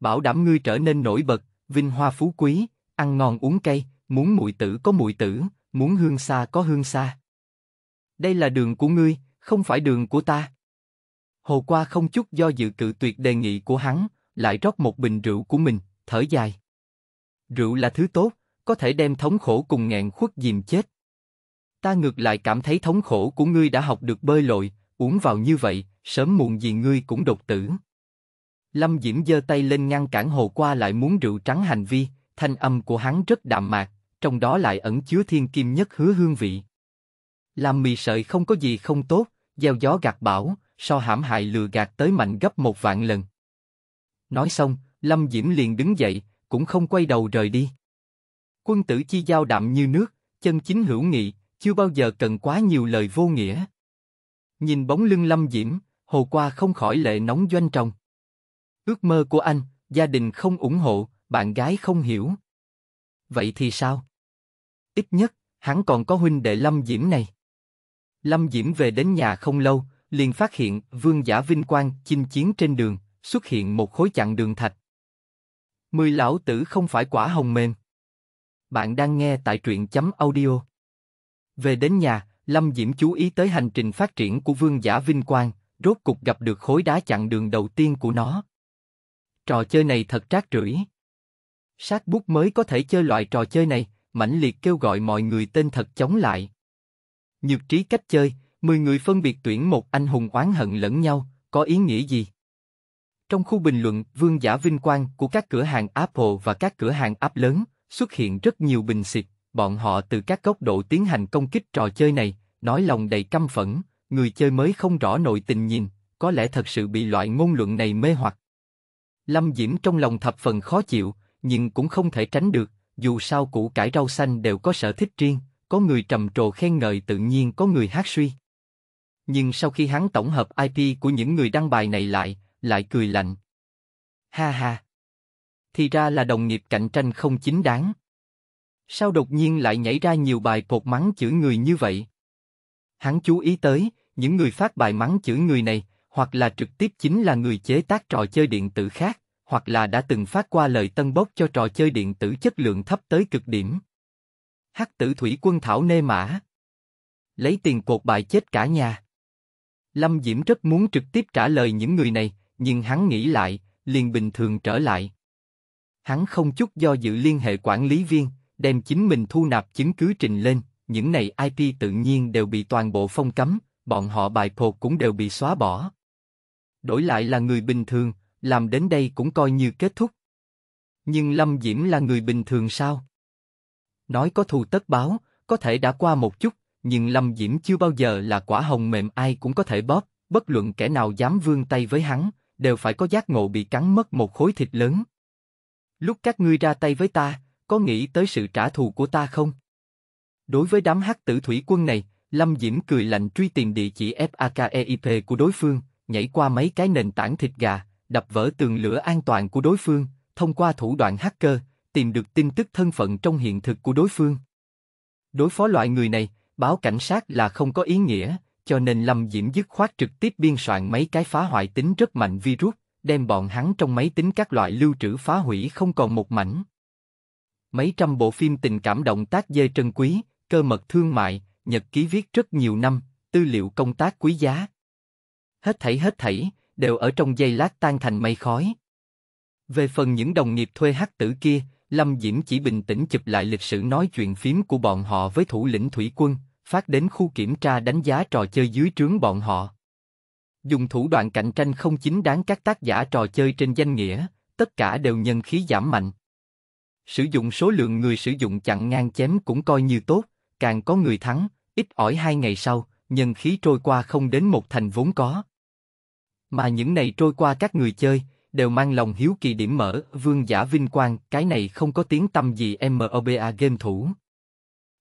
Bảo đảm ngươi trở nên nổi bật, vinh hoa phú quý, ăn ngon uống cay, muốn mùi tử có mùi tử, muốn hương xa có hương xa. Đây là đường của ngươi, không phải đường của ta. Hồ Qua không chút do dự cự tuyệt đề nghị của hắn, lại rót một bình rượu của mình, thở dài. Rượu là thứ tốt, có thể đem thống khổ cùng ngàn khuất dìm chết. Ta ngược lại cảm thấy thống khổ của ngươi đã học được bơi lội, uống vào như vậy, sớm muộn gì ngươi cũng đột tử. Lâm Diễm giơ tay lên ngăn cản Hồ Qua lại muốn rượu trắng hành vi, thanh âm của hắn rất đạm mạc, trong đó lại ẩn chứa thiên kim nhất hứa hương vị. Làm mì sợi không có gì không tốt, gieo gió gạt bão, so hãm hại lừa gạt tới mạnh gấp một vạn lần. Nói xong, Lâm Diễm liền đứng dậy, cũng không quay đầu rời đi. Quân tử chi giao đạm như nước, chân chính hữu nghị, chưa bao giờ cần quá nhiều lời vô nghĩa. Nhìn bóng lưng Lâm Diễm, Hồ Qua không khỏi lệ nóng doanh tròng. Ước mơ của anh, gia đình không ủng hộ, bạn gái không hiểu. Vậy thì sao? Ít nhất, hắn còn có huynh đệ Lâm Diễm này. Lâm Diễm về đến nhà không lâu, liền phát hiện vương giả vinh quang chinh chiến trên đường, xuất hiện một khối chặn đường thạch. Mười lão tử không phải quả hồng mềm. Bạn đang nghe tại truyện chấm audio. Về đến nhà, Lâm Diễm chú ý tới hành trình phát triển của vương giả vinh quang, rốt cục gặp được khối đá chặn đường đầu tiên của nó. Trò chơi này thật trác rưởi. Sát bút mới có thể chơi loại trò chơi này, mãnh liệt kêu gọi mọi người tên thật chống lại. Nhược trí cách chơi, Mười người phân biệt tuyển một anh hùng oán hận lẫn nhau, có ý nghĩa gì? Trong khu bình luận, vương giả vinh quang của các cửa hàng Apple và các cửa hàng app lớn, xuất hiện rất nhiều bình xịt, bọn họ từ các góc độ tiến hành công kích trò chơi này, nói lòng đầy căm phẫn, người chơi mới không rõ nội tình nhìn, có lẽ thật sự bị loại ngôn luận này mê hoặc. Lâm Diễm trong lòng thập phần khó chịu, nhưng cũng không thể tránh được, dù sao củ cải rau xanh đều có sở thích riêng, có người trầm trồ khen ngợi tự nhiên có người hát suy nhưng sau khi hắn tổng hợp IP của những người đăng bài này lại, lại cười lạnh. Ha ha! Thì ra là đồng nghiệp cạnh tranh không chính đáng. Sao đột nhiên lại nhảy ra nhiều bài cột mắng chửi người như vậy? Hắn chú ý tới, những người phát bài mắng chửi người này, hoặc là trực tiếp chính là người chế tác trò chơi điện tử khác, hoặc là đã từng phát qua lời tân bốc cho trò chơi điện tử chất lượng thấp tới cực điểm. Hắc tử thủy quân thảo nê mã. Lấy tiền cột bài chết cả nhà. Lâm Diễm rất muốn trực tiếp trả lời những người này, nhưng hắn nghĩ lại, liền bình thường trở lại. Hắn không chút do dự liên hệ quản lý viên, đem chính mình thu nạp chứng cứ trình lên, những này IP tự nhiên đều bị toàn bộ phong cấm, bọn họ bài phột cũng đều bị xóa bỏ. Đổi lại là người bình thường, làm đến đây cũng coi như kết thúc. Nhưng Lâm Diễm là người bình thường sao? Nói có thù tất báo, có thể đã qua một chút, nhưng Lâm Diễm chưa bao giờ là quả hồng mềm ai cũng có thể bóp, bất luận kẻ nào dám vươn tay với hắn, đều phải có giác ngộ bị cắn mất một khối thịt lớn. Lúc các ngươi ra tay với ta, có nghĩ tới sự trả thù của ta không? Đối với đám hắc tử thủy quân này, Lâm Diễm cười lạnh truy tìm địa chỉ FAKEIP của đối phương, nhảy qua mấy cái nền tảng thịt gà, đập vỡ tường lửa an toàn của đối phương, thông qua thủ đoạn hacker, tìm được tin tức thân phận trong hiện thực của đối phương. Đối phó loại người này, báo cảnh sát là không có ý nghĩa, cho nên Lâm Diễm dứt khoát trực tiếp biên soạn mấy cái phá hoại tính rất mạnh virus, đem bọn hắn trong máy tính các loại lưu trữ phá hủy không còn một mảnh. Mấy trăm bộ phim tình cảm động tác dê trân quý, cơ mật thương mại, nhật ký viết rất nhiều năm, tư liệu công tác quý giá. Hết thảy hết thảy, đều ở trong giây lát tan thành mây khói. Về phần những đồng nghiệp thuê hắc tử kia, Lâm Diễm chỉ bình tĩnh chụp lại lịch sử nói chuyện phím của bọn họ với thủ lĩnh thủy quân, phát đến khu kiểm tra đánh giá trò chơi dưới trướng bọn họ. Dùng thủ đoạn cạnh tranh không chính đáng các tác giả trò chơi trên danh nghĩa, tất cả đều nhân khí giảm mạnh. Sử dụng số lượng người sử dụng chặn ngang chém cũng coi như tốt, càng có người thắng, ít ỏi hai ngày sau, nhân khí trôi qua không đến một thành vốn có. Mà những này trôi qua các người chơi, đều mang lòng hiếu kỳ điểm mở, vương giả vinh quang, cái này không có tiếng tâm gì MOBA game thủ.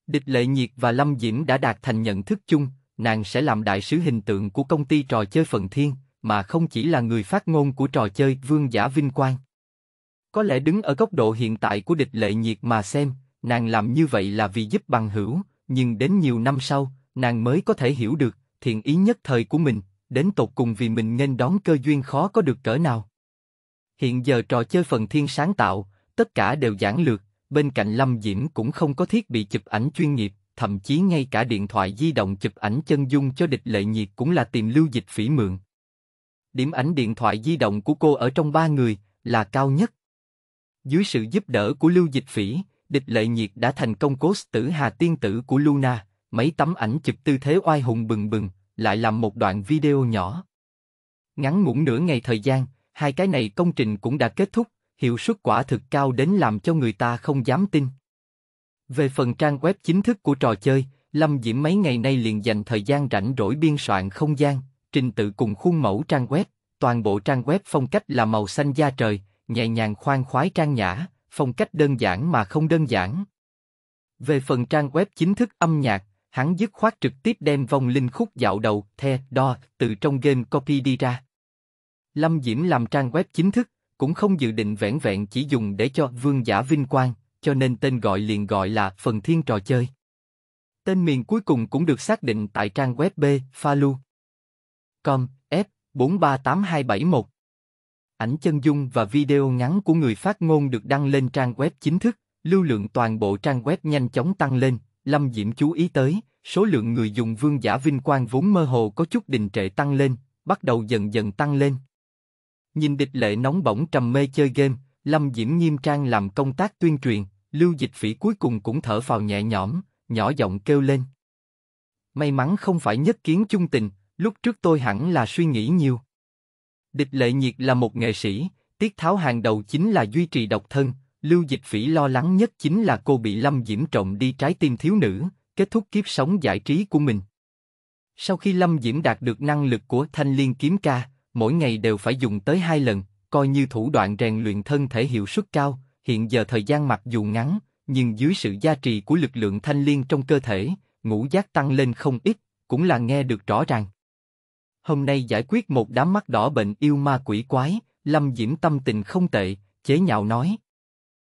Địch Lệ Nhiệt và Lâm Diễm đã đạt thành nhận thức chung, nàng sẽ làm đại sứ hình tượng của công ty trò chơi Phần Thiên, mà không chỉ là người phát ngôn của trò chơi Vương giả Vinh Quang. Có lẽ đứng ở góc độ hiện tại của Địch Lệ Nhiệt mà xem, nàng làm như vậy là vì giúp bằng hữu, nhưng đến nhiều năm sau, nàng mới có thể hiểu được thiện ý nhất thời của mình, đến tột cùng vì mình nên đón cơ duyên khó có được cỡ nào. Hiện giờ trò chơi Phần Thiên sáng tạo, tất cả đều giản lược, bên cạnh Lâm Diễm cũng không có thiết bị chụp ảnh chuyên nghiệp, thậm chí ngay cả điện thoại di động chụp ảnh chân dung cho địch lệ nhiệt cũng là tìm lưu dịch phỉ mượn. Điểm ảnh điện thoại di động của cô ở trong ba người là cao nhất. Dưới sự giúp đỡ của lưu dịch phỉ, địch lệ nhiệt đã thành công cố tử hà tiên tử của Luna, mấy tấm ảnh chụp tư thế oai hùng bừng bừng, lại làm một đoạn video nhỏ. Ngắn ngủn nửa ngày thời gian, hai cái này công trình cũng đã kết thúc, hiệu suất quả thực cao đến làm cho người ta không dám tin. Về phần trang web chính thức của trò chơi, Lâm Diễm mấy ngày nay liền dành thời gian rảnh rỗi biên soạn không gian, trình tự cùng khuôn mẫu trang web, toàn bộ trang web phong cách là màu xanh da trời, nhẹ nhàng khoan khoái trang nhã, phong cách đơn giản mà không đơn giản. Về phần trang web chính thức âm nhạc, hắn dứt khoát trực tiếp đem vòng linh khúc dạo đầu, the, đo, từ trong game copy đi ra. Lâm Diễm làm trang web chính thức, cũng không dự định vẹn vẹn chỉ dùng để cho vương giả vinh quang, cho nên tên gọi liền gọi là phần thiên trò chơi. Tên miền cuối cùng cũng được xác định tại trang web B, Falu. Com, F, 438271. Ảnh chân dung và video ngắn của người phát ngôn được đăng lên trang web chính thức, lưu lượng toàn bộ trang web nhanh chóng tăng lên, Lâm Diễm chú ý tới, số lượng người dùng vương giả vinh quang vốn mơ hồ có chút đình trệ tăng lên, bắt đầu dần dần tăng lên. Nhìn địch lệ nóng bỏng trầm mê chơi game, Lâm Diễm nghiêm trang làm công tác tuyên truyền, Lưu Dịch Phỉ cuối cùng cũng thở phào nhẹ nhõm, nhỏ giọng kêu lên. May mắn không phải nhất kiến chung tình, lúc trước tôi hẳn là suy nghĩ nhiều. Địch lệ nhiệt là một nghệ sĩ, tiết tháo hàng đầu chính là duy trì độc thân, Lưu Dịch Phỉ lo lắng nhất chính là cô bị Lâm Diễm trộm đi trái tim thiếu nữ, kết thúc kiếp sống giải trí của mình. Sau khi Lâm Diễm đạt được năng lực của thanh liên kiếm ca, mỗi ngày đều phải dùng tới hai lần, coi như thủ đoạn rèn luyện thân thể hiệu suất cao, hiện giờ thời gian mặc dù ngắn, nhưng dưới sự gia trì của lực lượng thanh liên trong cơ thể, ngũ giác tăng lên không ít, cũng là nghe được rõ ràng. Hôm nay giải quyết một đám mắt đỏ bệnh yêu ma quỷ quái, Lâm Diễm tâm tình không tệ, chế nhạo nói.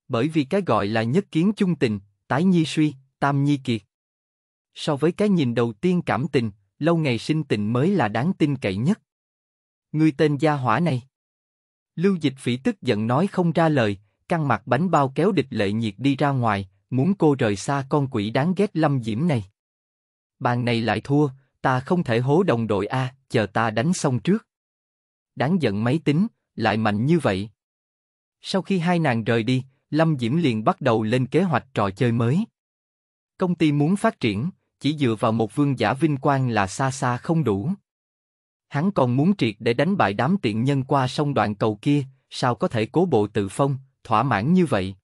Bởi vì cái gọi là nhất kiến chung tình, tái nhi suy, tam nhi kiệt. So với cái nhìn đầu tiên cảm tình, lâu ngày sinh tình mới là đáng tin cậy nhất. Ngươi tên gia hỏa này. Lưu Dịch Phỉ tức giận nói không ra lời, căng mặt bánh bao kéo địch lệ nhiệt đi ra ngoài, muốn cô rời xa con quỷ đáng ghét lâm diễm này. Bàn này lại thua, ta không thể hố đồng đội a, chờ ta đánh xong trước. Đáng giận máy tính, lại mạnh như vậy. Sau khi hai nàng rời đi, Lâm Diễm liền bắt đầu lên kế hoạch trò chơi mới. Công ty muốn phát triển, chỉ dựa vào một vương giả vinh quang là xa xa không đủ. Hắn còn muốn triệt để đánh bại đám tiện nhân qua sông đoạn cầu kia, sao có thể cố bộ tự phong, thỏa mãn như vậy?